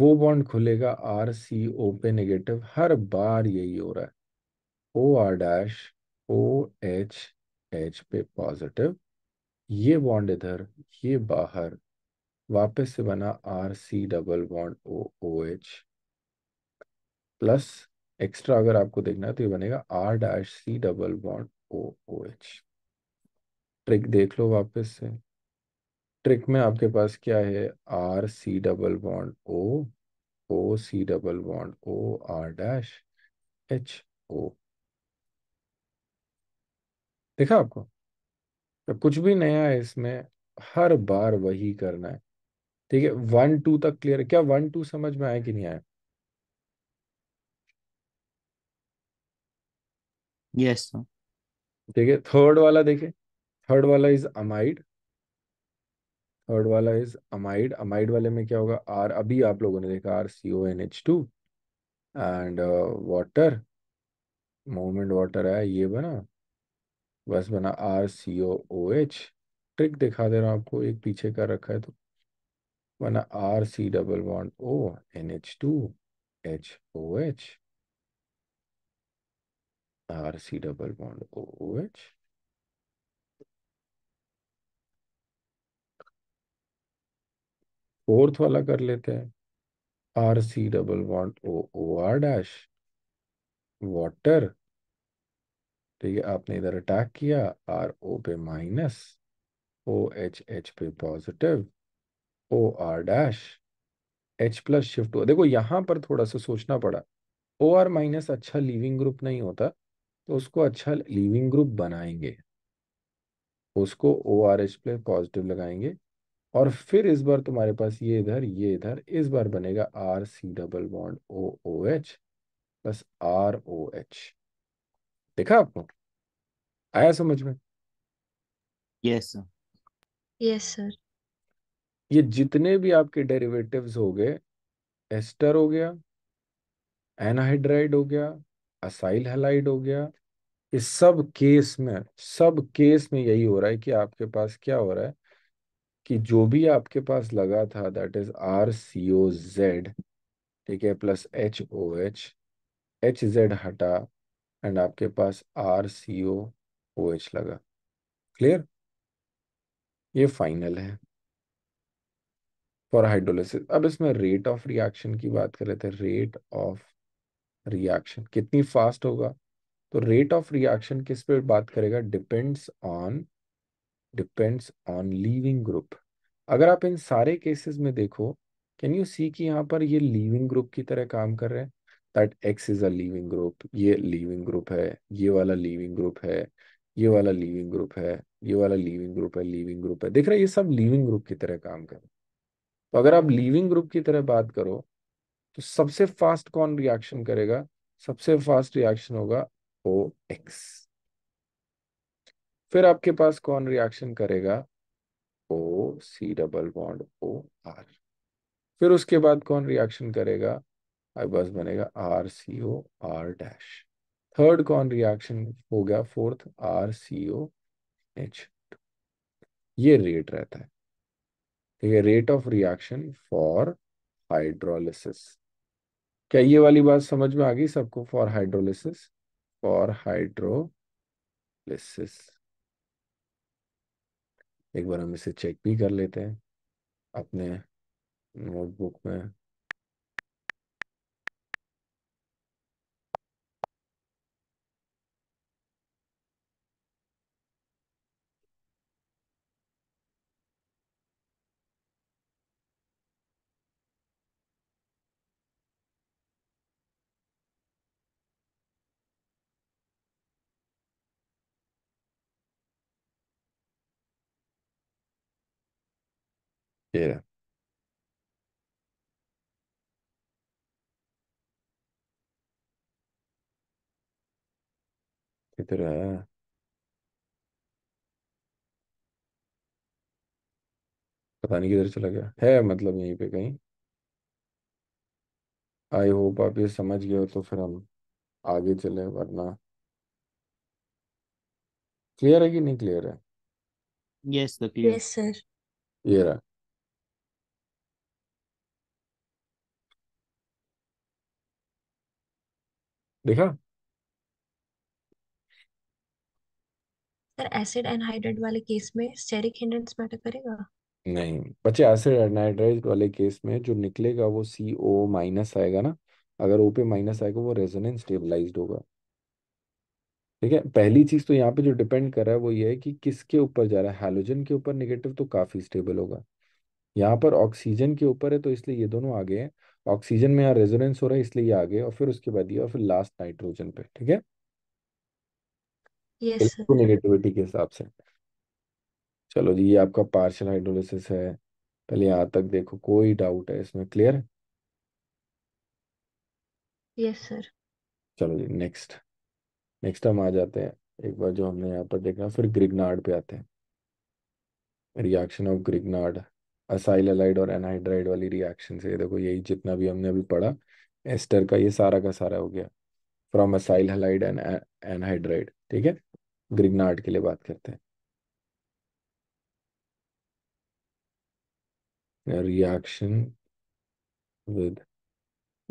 वो बॉन्ड खुलेगा आर सी ओ पे नेगेटिव हर बार यही हो रहा है O R dash O H H पे पॉजिटिव ये बॉन्ड इधर ये बाहर वापस से बना R C double bond O O H plus extra अगर आपको देखना है तो ये बनेगा R dash C double bond O O H trick देख लो वापस से ट्रिक में आपके पास क्या है R C double bond O O C double bond O R dash H O देखा आपको तो कुछ भी नया है इसमें हर बार वही करना है ठीक है वन टू तक क्लियर है क्या वन टू समझ में आया कि नहीं आया यस ठीक है थर्ड वाला देखे थर्ड वाला इज अमाइड थर्ड वाला इज अमाइड अमाइड वाले में क्या होगा आर अभी आप लोगों ने देखा R C O N H two and water moment water है ये बना बस बना R C O O H trick दिखा दे रहा हूँ आपको एक पीछे का रखा है तो बना R C double one O N H two H O H R C double bond O O H fourth वाला कर लेते हैं R C double one O O R dash water ठीक है आपने इधर अटैक किया आर ओ पे माइनस ओ एच एच पे positive O R dash H plus shift देखो यहां पर थोड़ा सा सोचना पड़ा ओ आर माइनस अच्छा लिविंग ग्रुप नहीं होता तो उसको अच्छा लिविंग ग्रुप बनाएंगे उसको ओ आर एच पे पॉजिटिव लगाएंगे और फिर इस बार तुम्हारे पास ये इधर ये इधर इस बार बनेगा R C double bond O O H plus R O H देखा आपको आया समझ में यस यस सर ये जितने भी आपके डेरिवेटिव्स हो गए एस्टर हो गया एनाहाइड्राइड हो गया असाइल हेलाइड हो गया इस सब केस में सब केस में यही हो रहा है कि आपके पास क्या हो रहा है कि जो भी आपके पास लगा था that is R C O Z ठीक है plus H O H H Z हटा एंड आपके पास R C O O H लगा क्लियर ये फाइनल है फॉर हाइड्रोलिसिस अब इसमें रेट ऑफ रिएक्शन की बात कर रहे थे रेट ऑफ रिएक्शन कितनी फास्ट होगा तो रेट ऑफ रिएक्शन किस पे बात करेगा depends on depends on leaving group अगर आप इन सारे केसेस में देखो कैन यू सी कि यहाँ पर ये लीविंग ग्रुप की तरह काम कर रहे हैं that X is a leaving group ये लीविंग ग्रुप है ये वाला लीविंग ग्रुप है ये वाला लीविंग ग्रुप है ये वाला लीविंग ग्रुप है लीविंग ग्रुप है देख रहे ये सब लीविंग ग्रुप की तरह काम कर रहे तो अगर आप लीविंग ग्रुप की तरह बात करो तो सबसे फास्ट कौन रिएक्शन करेगा सबसे फास्ट रिएक्शन होगा ओ एक्स फिर आपके पास कौन रिएक्शन करेगा O C double bond O R फिर उसके बाद कौन रिएक्शन करेगा आई बस बनेगा R C O R dash third कौन रिएक्शन हो गया fourth R C O H ये रेट रहता है ठीक है rate of reaction for hydrolysis क्या ये वाली बात समझ में आ गई सबको फॉर हाइड्रोलिसिस फॉर हाइड्रोलिसिस एक बार हम इसे चेक भी कर लेते हैं अपने नोटबुक में Yeah. पता नहीं किधर चला गया है मतलब यहीं पे कहीं आई होप आप ये समझ गए हो तो फिर हम आगे चले वरना क्लियर है कि नहीं क्लियर है यस द यस सर ये रहा देखा सर एसिड एनहाइड्राइड वाले केस में स्टेरिक हिंड्रेंस मैटर करेगा नहीं बच्चे एसिड एनहाइड्राइड वाले केस में जो निकलेगा वो सी ओ माइनस आएगा ना अगर ओ पे माइनस आएगा वो रेजोनेंस स्टेबलाइज्ड होगा ठीक है पहली चीज तो यहाँ पे जो डिपेंड कर रहा है वो ये है कि किसके ऊपर जा रहा है हेलोजन के ऊपर निगेटिव तो काफी स्टेबल होगा यहाँ पर ऑक्सीजन के ऊपर है तो इसलिए ये दोनों आगे हैं ऑक्सीजन में यहाँ रेजोनेंस हो रहा है इसलिए ये आगे और फिर उसके बाद ये और फिर लास्ट नाइट्रोजन पे ठीक है yes, इलेक्ट्रोनेगेटिविटी के हिसाब से चलो जी ये आपका पार्शियल हाइड्रोलिसिस है पहले यहाँ तक देखो कोई डाउट है इसमें क्लियर यस yes, सर चलो जी नेक्स्ट नेक्स्ट हम आ जाते हैं एक बार जो हमने यहाँ पर देखा फिर ग्रिगनार्ड पे आते हैं reaction of Grignard acyl halide और एनहाइड्राइड वाली रिएक्शन से देखो यही जितना भी हमने अभी पढ़ा एस्टर का ये सारा का सारा हो गया from acyl halide and anhydride ठीक है ग्रिग्नार्ड के लिए बात करते हैं reaction with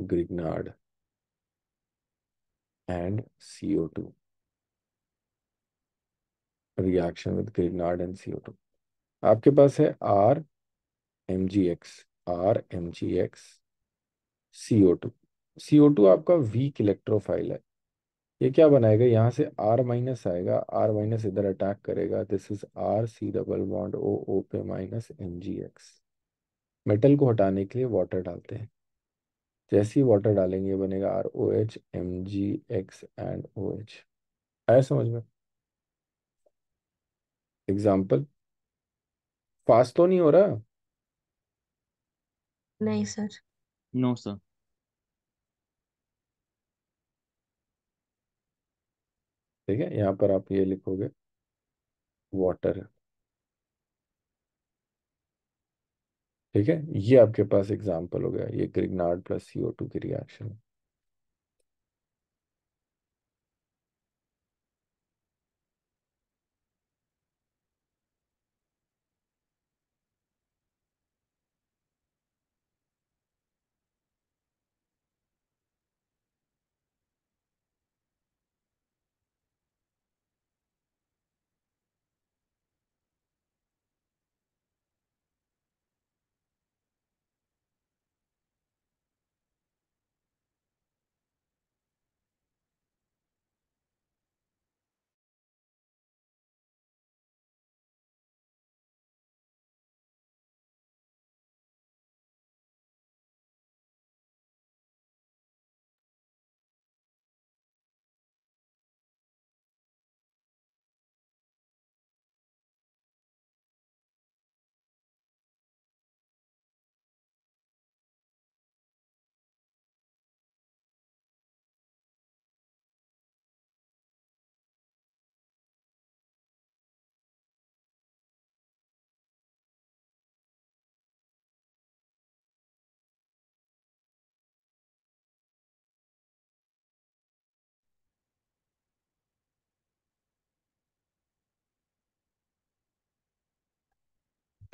reaction and CO two reaction with with and CO two आपके पास है R M G X R M G X C O two C O two आपका वीक इलेक्ट्रोफाइल है ये क्या बनाएगा यहाँ से R माइनस आएगा R माइनस इधर अटैक करेगा this is R C double bond O O पे minus M G X metal को हटाने के लिए वाटर डालते हैं जैसे ही वाटर डालेंगे ये बनेगा R O H M G X and O H आया समझ में एग्जाम्पल फास्ट तो नहीं हो रहा नहीं सर नो सर ठीक है यहाँ पर आप ये लिखोगे वाटर ठीक है ये आपके पास एग्जाम्पल हो गया ये ग्रिगनार्ड प्लस सीओ टू की रिएक्शन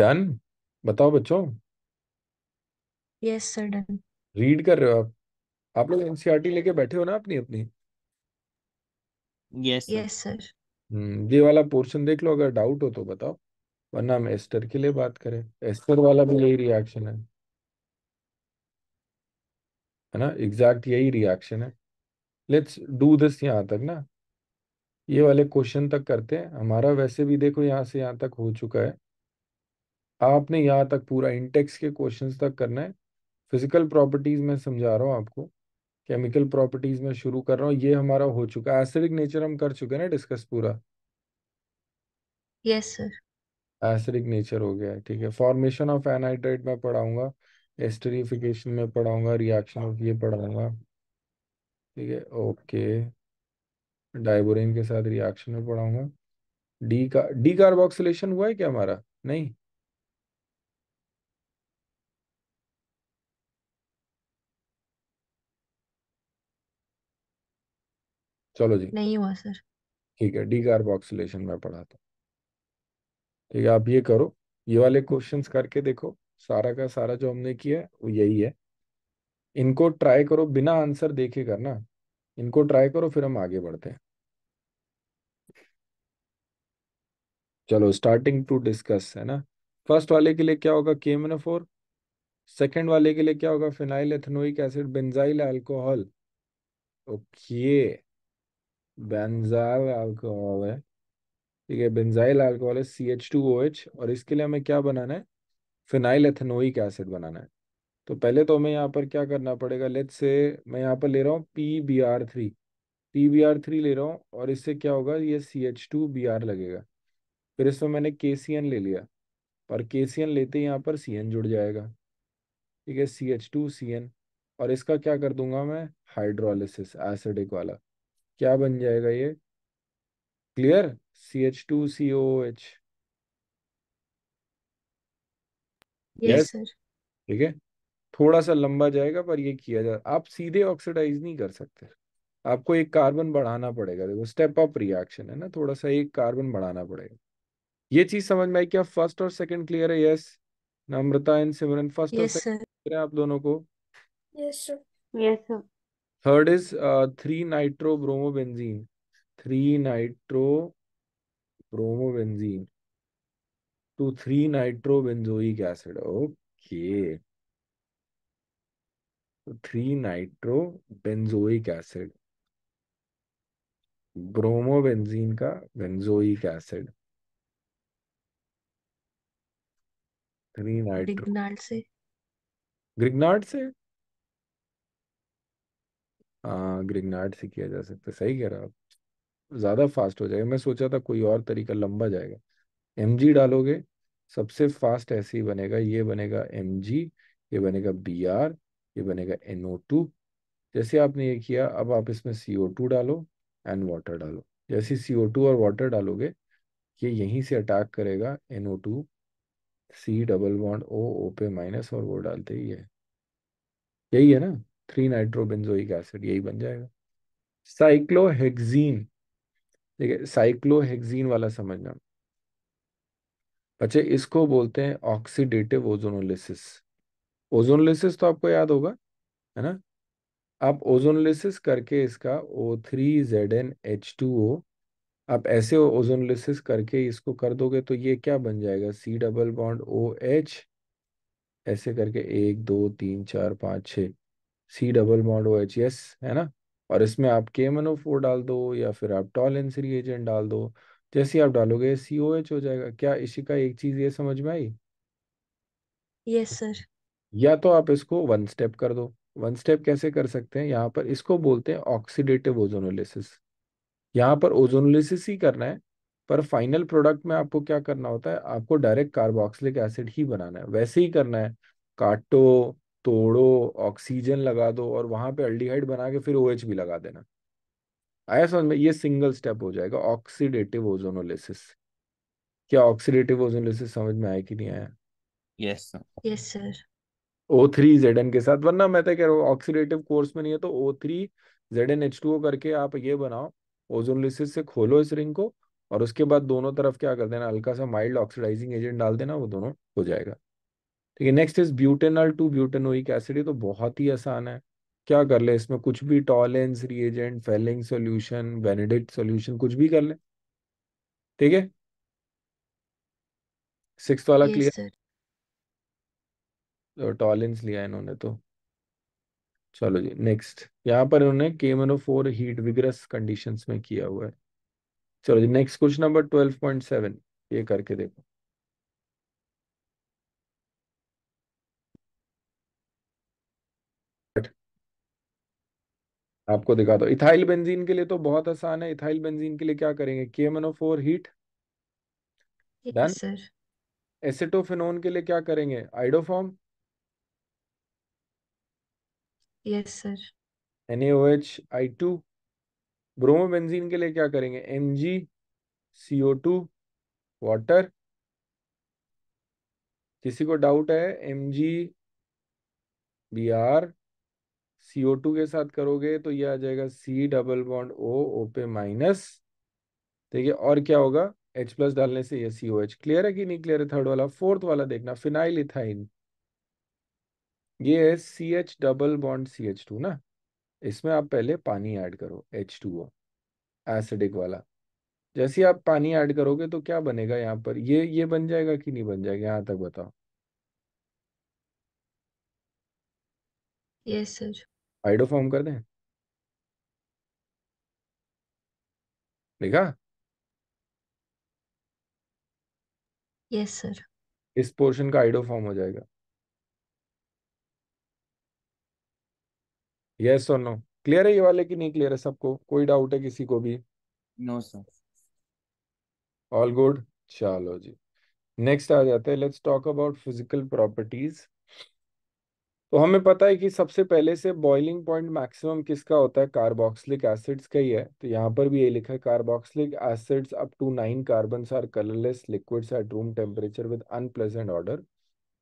डन बताओ बच्चों यस सर डन रीड कर रहे हो आप आप लोग एनसीईआरटी e लेके बैठे हो ना अपनी अपनी यस यस सर हम्म ये वाला पोर्शन देख लो अगर डाउट हो तो बताओ वरना हम एस्टर के लिए बात करें एस्टर वाला भी यही रिएक्शन है है ना एग्जैक्ट यही रिएक्शन है लेट्स डू दिस यहाँ तक ना ये वाले क्वेश्चन तक करते हैं हमारा वैसे भी देखो यहाँ से यहाँ तक हो चुका है आपने यहाँ तक पूरा इंटेक्स के क्वेश्चंस तक करना है फिजिकल प्रॉपर्टीज़ में समझा रहा हूँ आपको केमिकल प्रॉपर्टीज़ में शुरू कर रहा हूँ ये हमारा हो चुका है एसिडिक नेचर हम कर चुके हैं ना डिस्कस पूरा यस सर एसिडिक नेचर हो गया है ठीक है फॉर्मेशन ऑफ एनहाइड्रेट में पढ़ाऊंगा एस्टरीफिकेशन में पढ़ाऊंगा रिएक्शन ऑफ ये पढ़ाऊंगा ठीक है ओके डाइबोरिन के साथ रिएक्शन में पढ़ाऊंगा डी का डी कार्बोक्सिलेशन हुआ है क्या हमारा नहीं चलो जी नहीं हुआ सर ठीक है डी कार्बोक्सिलेशन में पढ़ाता हूँ ठीक है आप ये करो ये वाले क्वेश्चंस करके देखो सारा का सारा जो हमने किया है वो यही है इनको ट्राई करो बिना आंसर देखे करना इनको ट्राई करो फिर हम आगे बढ़ते हैं चलो स्टार्टिंग टू डिस्कस है ना फर्स्ट वाले के लिए क्या होगा केमन फोर सेकेंड वाले के लिए क्या होगा phenyl ethanoic acid benzyl alcohol okay benzyl alcohol है ठीक है बेंजाइल अल्कोहल है C H two O H और इसके लिए हमें क्या बनाना है फिनाइल एथेनोइक एसिड बनाना है तो पहले तो हमें यहाँ पर क्या करना पड़ेगा लेट से मैं यहाँ पर ले रहा हूँ P B R three P B R three ले रहा हूँ और इससे क्या होगा ये C H two B R लगेगा फिर इसमें मैंने के सी एन ले लिया और के सी एन लेते यहाँ पर सी एन जुड़ जाएगा ठीक है C H two C N और इसका क्या कर दूंगा मैं हाइड्रोलिसिस एसिडिक वाला क्या बन जाएगा ये clear C H two C O H yes ठीक है थोड़ा सा लंबा जाएगा पर ये किया जा आप सीधे ऑक्सीडाइज नहीं कर सकते आपको एक कार्बन बढ़ाना पड़ेगा देखो स्टेप अप रिएक्शन है ना थोड़ा सा एक कार्बन बढ़ाना पड़ेगा ये चीज समझ में आई क्या फर्स्ट और सेकंड क्लियर है yes Namrata and Simran first और सेकंड क्लियर है आप दोनों को yes sir yes sir third is three nitro bromo benzene three nitro bromo benzene to three nitro benzoic acid okay three nitro benzoic acid bromo benzene का benzoic acid three nitro Grignard से ग्रिग्नार्ड से हाँ, ग्रिगनार्ड से किया जा सकता है सही कह रहा आप ज़्यादा फास्ट हो जाएगा मैं सोचा था कोई और तरीका लंबा जाएगा एम डालोगे सबसे फास्ट ऐसे ही बनेगा ये बनेगा एम ये बनेगा बी आर ये बनेगा एन टू जैसे आपने ये किया अब आप इसमें सी ओ टू डालो एंड वाटर डालो जैसे सी ओ टू और वाटर डालोगे ये यहीं से अटैक करेगा N O two C double bond O O पे माइनस और वो डालते ही है यही है ना थ्री नाइट्रोबेंजोइक एसिड यही बन जाएगा साइक्लोहेक्सीन ठीक है साइक्लोहेक्जीन वाला समझना बच्चे अच्छा, इसको बोलते हैं ऑक्सीडेटिव ओजोनोलिसिस ओजोनोलिसिस तो आपको याद होगा है ना आप ओजोनोलिसिस करके इसका O three Z N H two O आप ऐसे ओजोनोलिसिस करके इसको कर दोगे तो ये क्या बन जाएगा C double bond O H ऐसे करके एक दो तीन चार पाँच छः सी डबल मॉड ओ एच एस है ना और इसमें आप के एम फोर डाल दो या फिर आप टॉलेंस रिएजेंट डाल दो जैसे आप डालोगे सी ओ एच हो जाएगा क्या का एक चीज ये समझ में आई यस सर या तो आप इसको वन स्टेप कर दो वन स्टेप कैसे कर सकते हैं यहाँ पर इसको बोलते हैं ऑक्सीडेटिव ओजोनोलिसिस यहाँ पर ओजोनोलिसिस ही करना है पर फाइनल प्रोडक्ट में आपको क्या करना होता है आपको डायरेक्ट कार्बोक्सिलिक एसिड ही बनाना है वैसे ही करना है काटो तोड़ो ऑक्सीजन लगा दो और वहां पे अल्डिहाइड बना के फिर ओएच भी लगा देना आया समझ में ये सिंगल स्टेप हो जाएगा ऑक्सीडेटिव ओजोनोलिसिस क्या ऑक्सीडेटिव ओजोनोलिसिस समझ में आया कि नहीं आया yes yes sir O three Z N के साथ वरना मैं तो कह रहा हूँ ऑक्सीडेटिव कोर्स में नहीं है तो O three Z N H two O करके आप ये बनाओ ओजोनोलिसिस से खोलो इस रिंग को और उसके बाद दोनों तरफ क्या कर देना हल्का सा माइल्ड ऑक्सीडाइजिंग एजेंट डाल देना वो दोनों हो जाएगा ठीक है next is butanal to butanoic acid ये तो बहुत ही आसान है क्या कर ले इसमें कुछ भी Tollens reagent Fehling solution Benedict solution कुछ भी कर ले ठीक है सिक्स वाला क्लियर तो टॉलेंस लिया इन्होंने तो चलो जी नेक्स्ट यहाँ पर इन्होंने KMnO four heat vigorous conditions में किया हुआ है चलो जी next question number twelve point seven ये करके देखो आपको दिखा दो इथाइल बेंजीन के लिए तो बहुत आसान है इथाइल बेंजीन के लिए क्या करेंगे K M N O four heat done acetophenone के लिए क्या करेंगे iodoform yes sir NaOH I two bromobenzene के लिए क्या करेंगे M G CO two water किसी को डाउट है M G B R CO two के साथ करोगे तो ये आ जाएगा C double bond O O पे माइनस ठीक है और क्या होगा एच प्लस डालने से ये सी ओ एच क्लियर है कि नहीं क्लियर है थर्ड वाला फोर्थ वाला देखना फिनाइल इथाइन ये है C H double bond C H two ना इसमें आप पहले पानी ऐड करो एच टू ओ एसिडिक वाला जैसे आप पानी ऐड करोगे तो क्या बनेगा यहाँ पर ये ये बन जाएगा कि नहीं बन जाएगा यहाँ तक बताओ yes yes, sir iodoform कर दें देखा यस सर इस पोर्शन का आइडो फॉर्म हो जाएगा यस और नो क्लियर है ये वाले कि नहीं क्लियर है सबको कोई डाउट है किसी को भी नो सर ऑल गुड चलो जी नेक्स्ट आ जाते हैं let's talk about physical properties तो हमें पता है कि सबसे पहले से बॉइलिंग पॉइंट मैक्सिमम किसका होता है कार्बोक्सिलिक एसिड्स का ही है तो यहाँ पर भी ये लिखा है carboxylic acids up to nine carbon are colourless liquids at room temperature with unpleasant odour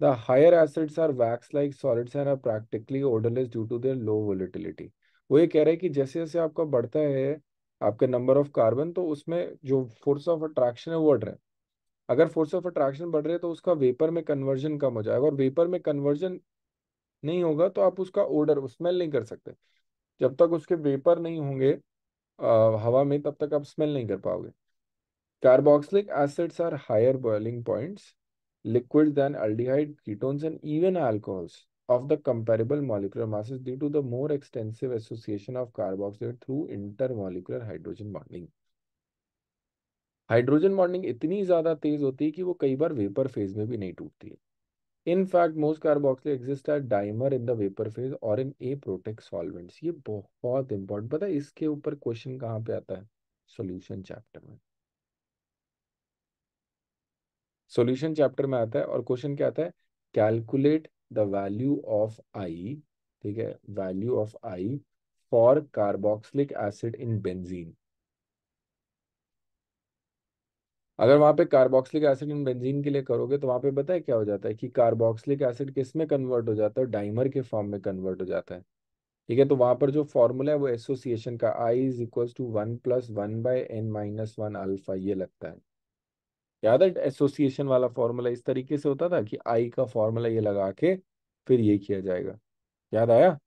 the higher acids are wax like solids and are practically odourless due to their low volatility वो ये कह रहे हैं कि जैसे जैसे आपका बढ़ता है आपके नंबर ऑफ कार्बन तो उसमें जो फोर्स ऑफ अट्रैक्शन है वो बढ़ रहे हैं अगर फोर्स ऑफ अट्रैक्शन बढ़ रहे हैं तो उसका वेपर में कन्वर्जन कम हो जाएगा और वेपर में कन्वर्जन नहीं होगा तो आप उसका ओडर स्मेल नहीं कर सकते जब तक उसके वेपर नहीं होंगे हवा में तब तक आप स्मेल नहीं कर पाओगे carboxylic acids are higher boiling points liquid than aldehyde ketones and even alcohols of the comparable molecular masses due to the more extensive association of carboxylic through intermolecular hydrogen bonding hydrogen bonding इतनी ज्यादा तेज होती है कि वो कई बार वेपर फेज में भी नहीं टूटती है in fact most carboxyl exist at dimer in the vapour phase और इन ए प्रोटेक्ट सॉल्वेंट्स ये बहुत इंपॉर्टेंट पता है इसके ऊपर क्वेश्चन कहाँ पे आता है सॉल्यूशन चैप्टर में सॉल्यूशन चैप्टर में आता है और क्वेश्चन क्या आता है calculate the value of i ठीक है value of i for carboxylic acid in benzene अगर वहाँ पे कार्बोक्सिलिक एसिड इन बेंजीन के लिए करोगे तो वहाँ पे पता है क्या हो जाता है कि कार्बोक्सिलिक एसिड किस में कन्वर्ट हो जाता है डाइमर के फॉर्म में कन्वर्ट हो जाता है ठीक है तो वहाँ पर जो फॉर्मूला है वो एसोसिएशन का i is equal to one plus one by n minus one alpha ये लगता है याद है एसोसिएशन वाला फॉर्मूला इस तरीके से होता था कि आई का फॉर्मूला ये लगा के फिर ये किया जाएगा याद आया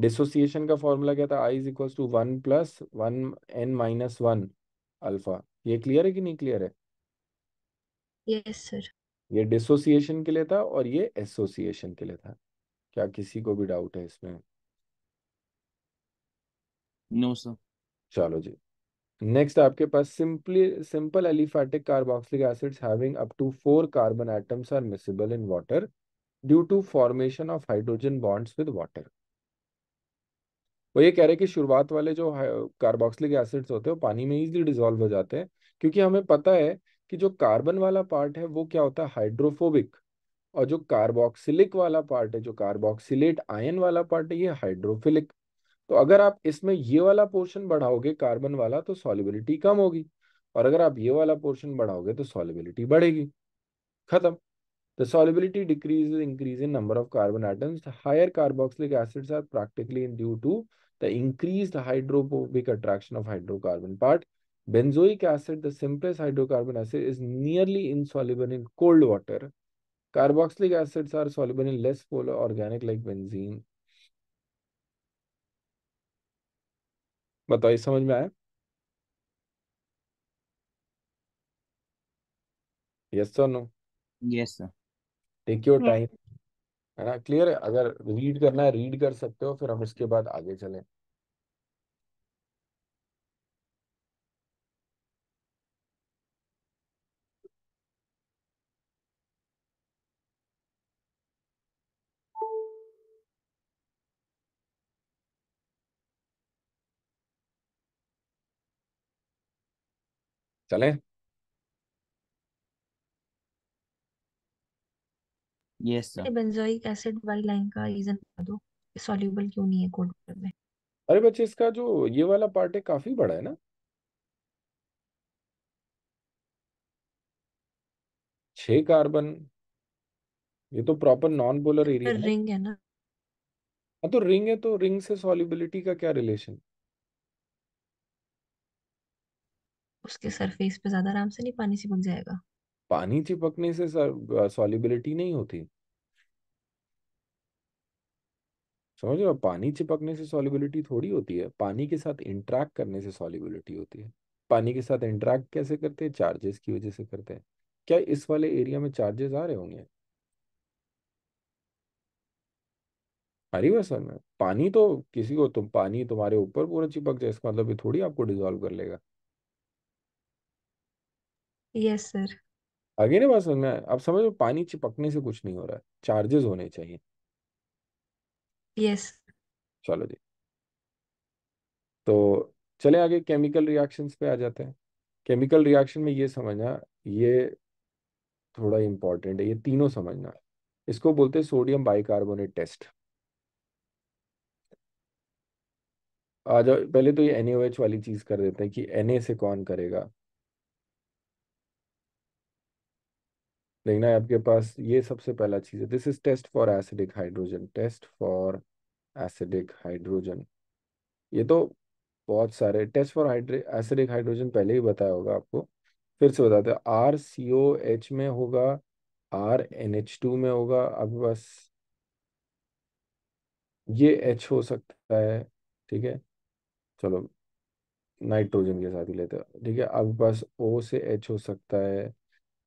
डिसोसिएशन का फॉर्मूला क्या था i is equal to one plus one n minus one alpha ये क्लियर है कि नहीं क्लियर है यस सर ये डिसोसिएशन के लिए था और ये एसोसिएशन के लिए था क्या किसी को भी डाउट है इसमें नो no, सर चलो जी नेक्स्ट आपके पास simply simple aliphatic carboxylic acids having up to four carbon atoms are miscible in water due to formation of hydrogen bonds with water वो ये कह रहे हैं कि शुरुआत वाले जो कार्बोक्सिलिक एसिड्स होते हैं वो पानी में इजीली डिजोल्व हो जाते हैं क्योंकि हमें पता है कि जो कार्बन वाला पार्ट है वो क्या होता है हाइड्रोफोबिक और जो कार्बोक्सिलिक वाला पार्ट है जो कार्बोक्सिलेट आयन वाला पार्ट है ये हाइड्रोफिलिक तो अगर आप इसमें ये वाला पोर्शन बढ़ाओगे कार्बन वाला तो सॉलिबिलिटी कम होगी और अगर आप ये वाला पोर्शन बढ़ाओगे तो सॉलिबिलिटी बढ़ेगी खत्म the solubility decrease increase in number of carbon atoms higher carboxylic acids are practically in due to the increase hydrophobic attraction of hydrocarbon part Benzoic acid, the simplest hydrocarbon acid, is nearly insoluble in cold water. Carboxylic acids are soluble in less polar organic like benzene. बताइए समझ में आया यस और no yes sir take your time है ना क्लियर है अगर रीड करना है रीड कर सकते हो फिर हम इसके बाद आगे चलें चलें यस सर बेंजोइक एसिड वाली लाइन का रीजन बता दो क्यों नहीं है कोड में अरे बच्चे इसका जो ये वाला पार्ट है काफी बड़ा है ना छह कार्बन ये तो proper non polar area ring है ना हाँ, तो रिंग है तो रिंग से सॉल्युबिलिटी का क्या रिलेशन उसके सरफेस पे ज्यादा आराम से नहीं पानी चिपक जाएगा पानी चिपकने से सॉलिबिलिटी नहीं होती समझ रहे हो पानी चिपकने से सॉलिबिलिटी थोड़ी होती है पानी के साथ इंट्रैक्ट करने से सॉलिबिलिटी होती है पानी के साथ इंट्रैक्ट कैसे करते हैं चार्जेस की वजह से करते हैं क्या इस वाले एरिया में चार्जेस आ रहे होंगे अरे सर में पानी तो किसी को तुम पानी तुम्हारे ऊपर पूरा चिपक जाए इसका मतलब ये थोड़ी आपको डिजोल्व कर लेगा यस सर आगे नहीं बात समझ में आया? आप समझो पानी चिपकने से कुछ नहीं हो रहा है चार्जेस होने चाहिए यस चलो जी तो चले आगे केमिकल रिएक्शंस पे आ जाते हैं केमिकल रिएक्शन में ये समझना ये थोड़ा इम्पोर्टेंट है ये तीनों समझना इसको बोलते हैं सोडियम बाइकार्बोनेट टेस्ट आ जाओ पहले तो ये एनएओएच वाली चीज कर देते हैं कि एनए से कौन करेगा देखना है आपके पास ये सबसे पहला चीज है this is test for acidic hydrogen test for acidic hydrogen ये तो बहुत सारे टेस्ट फॉर एसिडिक हाइड्रोजन पहले ही बताया होगा आपको फिर से बताते हैं आर सी ओ एच में होगा आर एन एच टू में होगा अब बस ये एच हो सकता है ठीक है चलो नाइट्रोजन के साथ ही लेते हैं ठीक है अब बस ओ से एच हो सकता है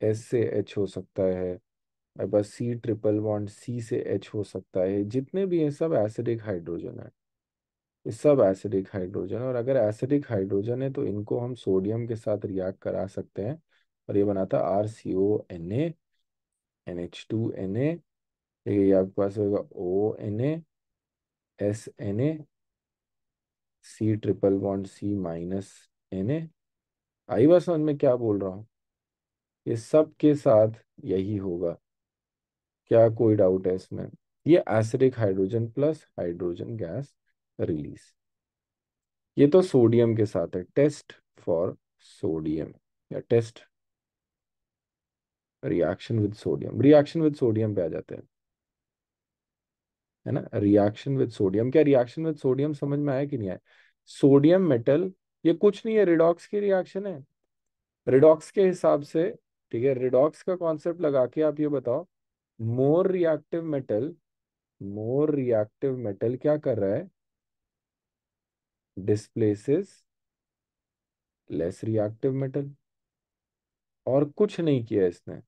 एस से एच हो सकता है बस सी ट्रिपल बॉन्ड सी से एच हो सकता है जितने भी हैं सब एसिडिक हाइड्रोजन है ये सब एसिडिक हाइड्रोजन और अगर एसिडिक हाइड्रोजन है तो इनको हम सोडियम के साथ रिएक्ट करा सकते हैं और ये बनाता R C O N A N H two N A ठीक है ये आपके पास होगा O N A S N A C triple bond C minus N A आई बात समझ में क्या बोल रहा हूँ ये सब के साथ यही होगा क्या कोई डाउट है इसमें ये acidic hydrogen plus hydrogen gas release ये तो सोडियम के साथ है टेस्ट फॉर सोडियम या test reaction with sodium reaction with sodium पे आ जाते हैं है ना रिएक्शन विद सोडियम क्या रिएक्शन विद सोडियम समझ में आया कि नहीं आया सोडियम मेटल ये कुछ नहीं है रिडॉक्स की रिएक्शन है रिडॉक्स के हिसाब से ठीक है रिडॉक्स का कॉन्सेप्ट लगा के आप ये बताओ more reactive metal more reactive metal क्या कर रहा है डिस्प्लेसेस लेस रिएक्टिव मेटल और कुछ नहीं किया इसने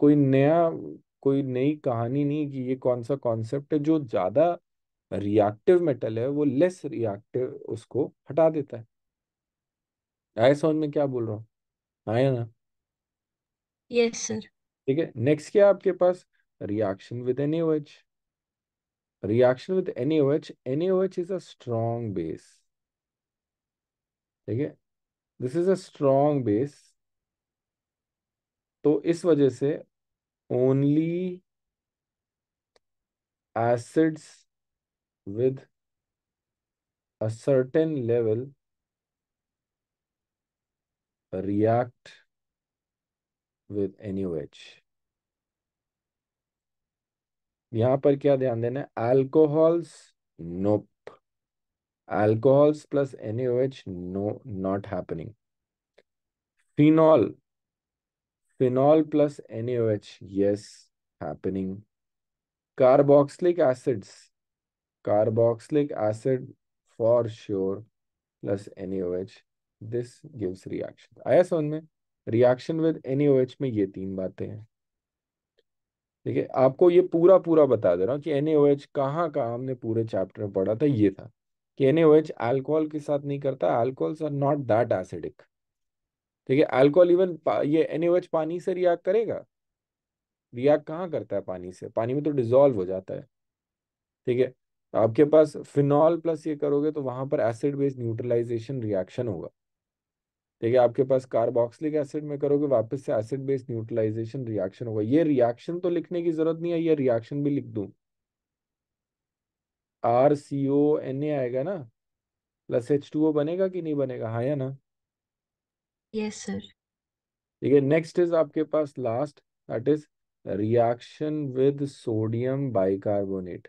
कोई नया कोई नई कहानी नहीं कि ये कौन सा कॉन्सेप्ट है जो ज्यादा रिएक्टिव मेटल है वो लेस रिएक्टिव उसको हटा देता है आए समझ में क्या बोल रहा हूँ आया ना यस सर ठीक है नेक्स्ट क्या आपके पास reaction with NaOH reaction with any NaOH is a strong base ठीक है this is a strong base तो इस वजह से only acids with a certain level react with any NaOH यहां पर क्या ध्यान देना है alcohols nope alcohols plus any NaOH no not happening phenol phenol plus any NaOH yes happening carboxylic acids carboxylic acid for sure plus any NaOH. This gives reaction आया समझ में रिएक्शन विद ओएच में ये तीन बातें हैं ठीक है आपको ये पूरा पूरा बता दे रहा हूँ कि एच कहाँ का हमने पूरे चैप्टर में पढ़ा था ये था कि एच एल्कोहल के साथ नहीं करता alcohols are not that acidic ठीक है एल्कोहल इवन पा, ओ एच पानी से रिएक्ट करेगा रिएक्ट कहाँ करता है पानी से पानी में तो डिजोल्व हो जाता है ठीक है आपके पास फिनॉल प्लस ये करोगे तो वहां पर एसिड बेस्ड न्यूट्रलाइजेशन रिएक्शन होगा देखिए आपके पास कार्बोक्सिलिक एसिड में करोगे वापस से एसिड बेस न्यूट्रलाइजेशन रिएक्शन होगा ये रिएक्शन तो लिखने की जरूरत नहीं है ये रिएक्शन भी लिख दूं आर सी ओ एन ए आएगा ना प्लस एच टू ओ बनेगा कि नहीं बनेगा हाँ या ना यस सर ठीक है नेक्स्ट इज आपके पास last that is reaction with sodium bicarbonate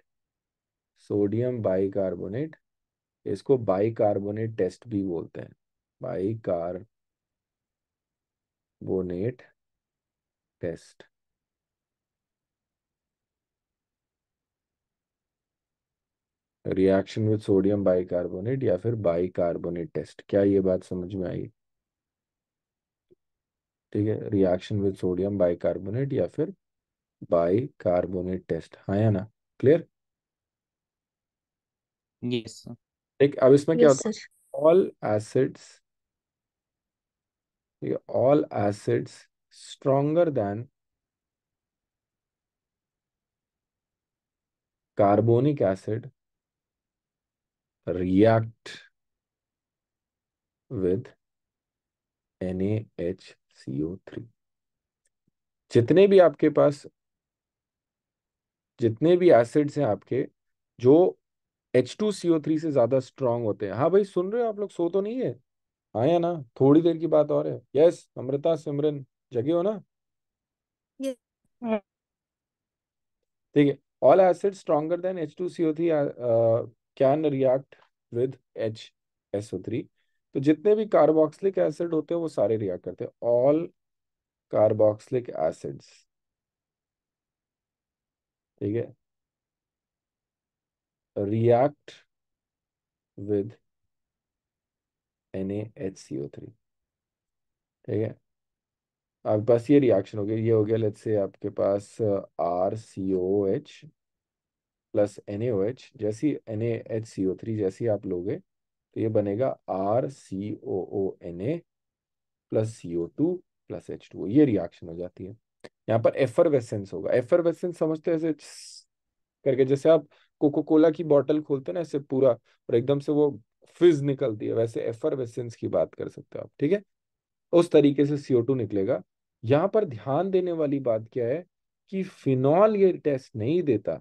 sodium bicarbonate इसको बाइकार्बोनेट टेस्ट भी बोलते हैं बोनेट test reaction with sodium bicarbonate या फिर बाइकार्बोनेट टेस्ट क्या ये बात समझ में आई ठीक है रिएक्शन विद सोडियम बाइकार्बोनेट या फिर बाइकार्बोनेट टेस्ट हाँ या ना क्लियर यस ठीक अब इसमें yes, क्या होता है ऑल एसिड्स ये all acids stronger than carbonic acid react with three जितने भी आपके पास जितने भी एसिड्स हैं आपके जो H2CO3 से ज्यादा स्ट्रांग होते हैं हाँ भाई सुन रहे हो आप लोग सो तो नहीं है आए ना थोड़ी देर की बात और है यस अमृता सिमरन जगे हो ना ठीक है all acid stronger than H two C O three can react with H S O three तो जितने भी कार्बोक्सलिक एसिड होते हैं वो सारे रिएक्ट करते हैं ऑल कार्बोक्सलिक एसिड्स ठीक है react with N H C O three ठीक है आपके पास ये रिएक्शन हो गया ये हो गया लेट्स से आपके पास R C O H plus N H जैसी N H C O three जैसी आप लोगे तो ये बनेगा R C O O N A plus C O two plus H two ये रिएक्शन हो जाती है यहाँ पर एफरवेसेंस होगा एफरवेसेंस समझते हैं ऐसे करके जैसे आप कोको कोला की बॉटल खोलते ना ऐसे पूरा और एकदम से वो फिज निकलती है वैसे एफरवेसेंस की बात कर सकते हो आप ठीक है उस तरीके से सीओ टू निकलेगा यहाँ पर ध्यान देने वाली बात क्या है कि फिनॉल ये टेस्ट नहीं देता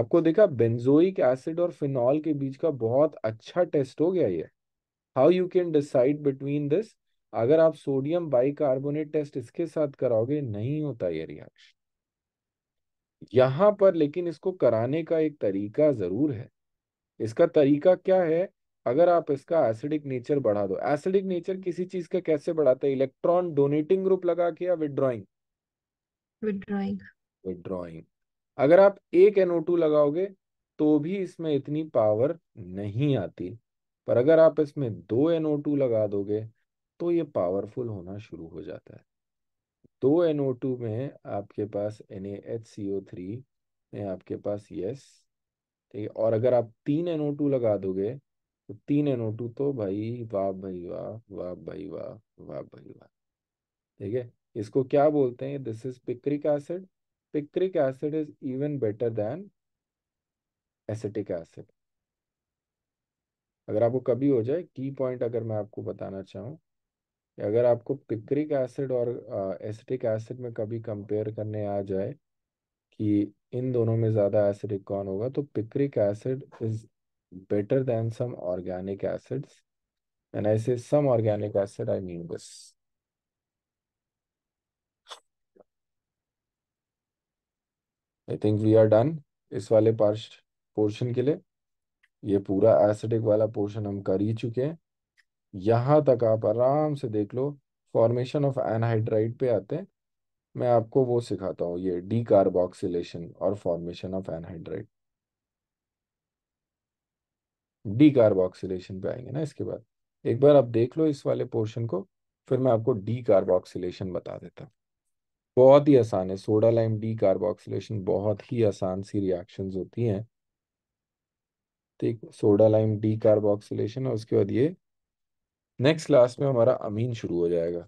आपको देखा बेंजोइक एसिड और फिनॉल के बीच का बहुत अच्छा टेस्ट हो गया ये how you can decide between this अगर आप सोडियम बाइकार्बोनेट टेस्ट इसके साथ कराओगे नहीं होता ये रिएक्शन यहाँ पर लेकिन इसको कराने का एक तरीका जरूर है इसका तरीका क्या है अगर आप इसका एसिडिक नेचर बढ़ा दो एसिडिक नेचर किसी चीज का कैसे बढ़ाते हैं इलेक्ट्रॉन डोनेटिंग ग्रुप लगा के या विदड्रॉइंग विदड्रॉइंग विदड्रॉइंग अगर आप एक एनओ टू लगाओगे तो भी इसमें इतनी पावर नहीं आती पर अगर आप इसमें दो एनओ टू लगा दोगे तो ये पावरफुल होना शुरू हो जाता है दो एनओ टू में आपके पास N H C O three में आपके पास यस ठीक है और अगर आप तीन एनओ टू लगा दोगे तो तीन एन ओ टू तो भाई वाह भाई वाह वाह भाई वाह वाह भाई वाह ठीक है इसको क्या बोलते हैं this is picric acid picric acid is even better than acetic acid अगर आपको कभी हो जाए की पॉइंट अगर मैं आपको बताना चाहूँ अगर आपको पिक्रिक एसिड और एसिटिक एसिड में कभी कंपेयर करने आ जाए कि इन दोनों में ज़्यादा एसिडिक कौन होगा तो picric acid is better than some organic acids. When I say some organic acid, I mean this. I think we are done इस वाले पोर्शन के लिए ये पूरा एसिडिक वाला पोर्शन हम कर ही चुके हैं यहाँ तक आप आराम से देख लो फॉर्मेशन ऑफ एनहाइड्राइड पे आते हैं मैं आपको वो सिखाता हूँ ये डी और formation of anhydride decarboxylation पे आएंगे ना इसके बाद एक बार आप देख लो इस वाले पोर्शन को फिर मैं आपको डी कार्बोक्सिलेशन बता देता बहुत ही आसान है सोडा लाइम डी कार्बोक्सिलेशन बहुत ही आसान सी रिएक्शंस होती हैं ठीक सोडा लाइम डी कार्बोक्सिलेशन और उसके बाद ये नेक्स्ट क्लास में हमारा अमीन शुरू हो जाएगा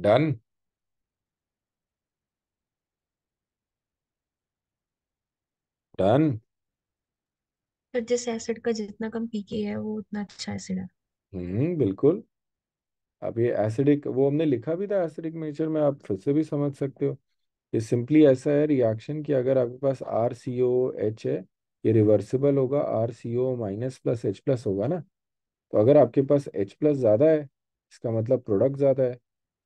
Done डन तो जिस एसिड का जितना कम पीके है वो उतना अच्छा एसिड है हम्म बिल्कुल अब ये एसिडिक वो हमने लिखा भी था एसिडिक नेचर में आप फिर से भी समझ सकते हो ये सिंपली ऐसा है रिएक्शन कि अगर आपके पास आर सी ओ एच है ये रिवर्सिबल होगा R C O minus plus H plus होगा ना तो अगर आपके पास एच प्लस ज़्यादा है इसका मतलब प्रोडक्ट ज़्यादा है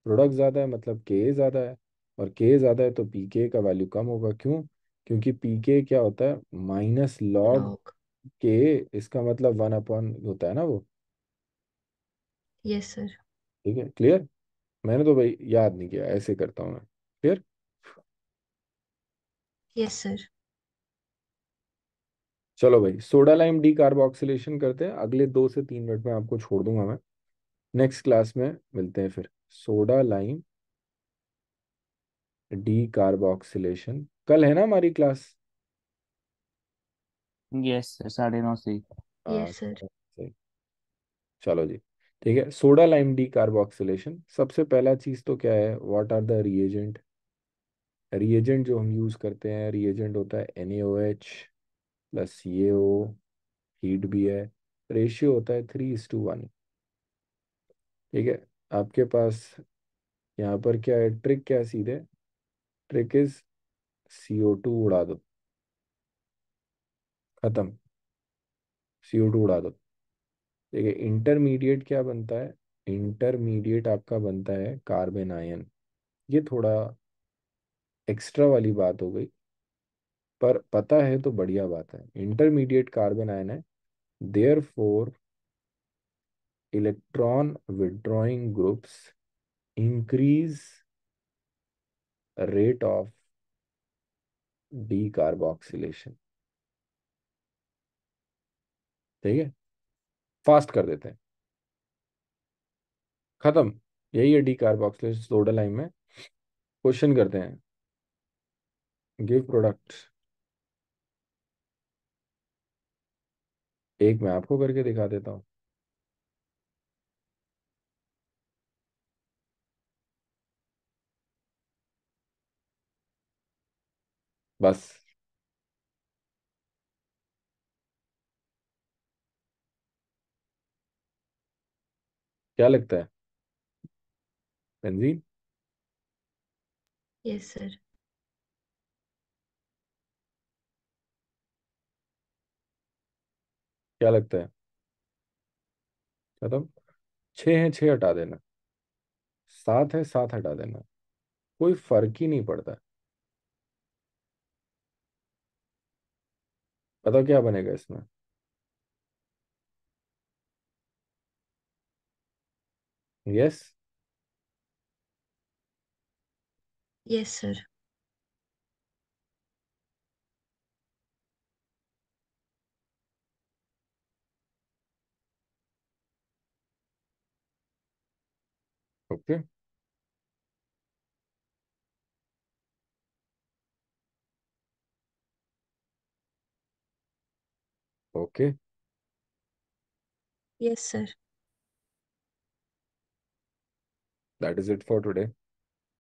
प्रोडक्ट ज़्यादा है मतलब के ज़्यादा है और के ज़्यादा है तो पी के का वैल्यू कम होगा क्यों क्योंकि पी के क्या होता है माइनस लॉग लॉग के इसका मतलब वन अपॉन होता है ना वो यस सर ठीक है क्लियर मैंने तो भाई याद नहीं किया ऐसे करता हूँ मैं क्लियर यस सर चलो भाई सोडा लाइम डी कार्बोक्सिलेशन करते हैं अगले दो से तीन मिनट में आपको छोड़ दूंगा मैं नेक्स्ट क्लास में मिलते हैं फिर सोडा लाइम डी कार्बोक्सिलेशन कल है ना हमारी क्लास यस साढ़े नौ से हाँ, चलो जी ठीक है सोडा लाइम डी कार्बोक्सिलेशन सबसे पहला चीज तो क्या है what are the reagent reagent जो हम यूज करते हैं रिएजेंट होता है N H plus O heat भी है रेशियो होता है थ्री इज टू वन ठीक है आपके पास यहाँ पर क्या है ट्रिक क्या सीधे ट्रिक इज सीओ टू उड़ा दो खत्म सीओ टू उड़ा दो देखिए इंटरमीडिएट क्या बनता है इंटरमीडिएट आपका बनता है कार्बन आयन ये थोड़ा एक्स्ट्रा वाली बात हो गई पर पता है तो बढ़िया बात है इंटरमीडिएट कार्बन आयन है there four electron withdrawing groups increase rate of decarboxylation ठीक है फास्ट कर देते हैं खत्म यही है डी कार्बोक्सिलेशन सोडा लाइन में क्वेश्चन करते हैं गिव प्रोडक्ट एक मैं आपको करके दिखा देता हूं बस क्या लगता है बेंजीन यस सर क्या लगता है खत्म छः है छः हटा देना सात है सात हटा देना कोई फर्क ही नहीं पड़ता बताओ क्या बनेगा इसमें yes yes sir okay okay. Okay. Yes, sir. That is it for today.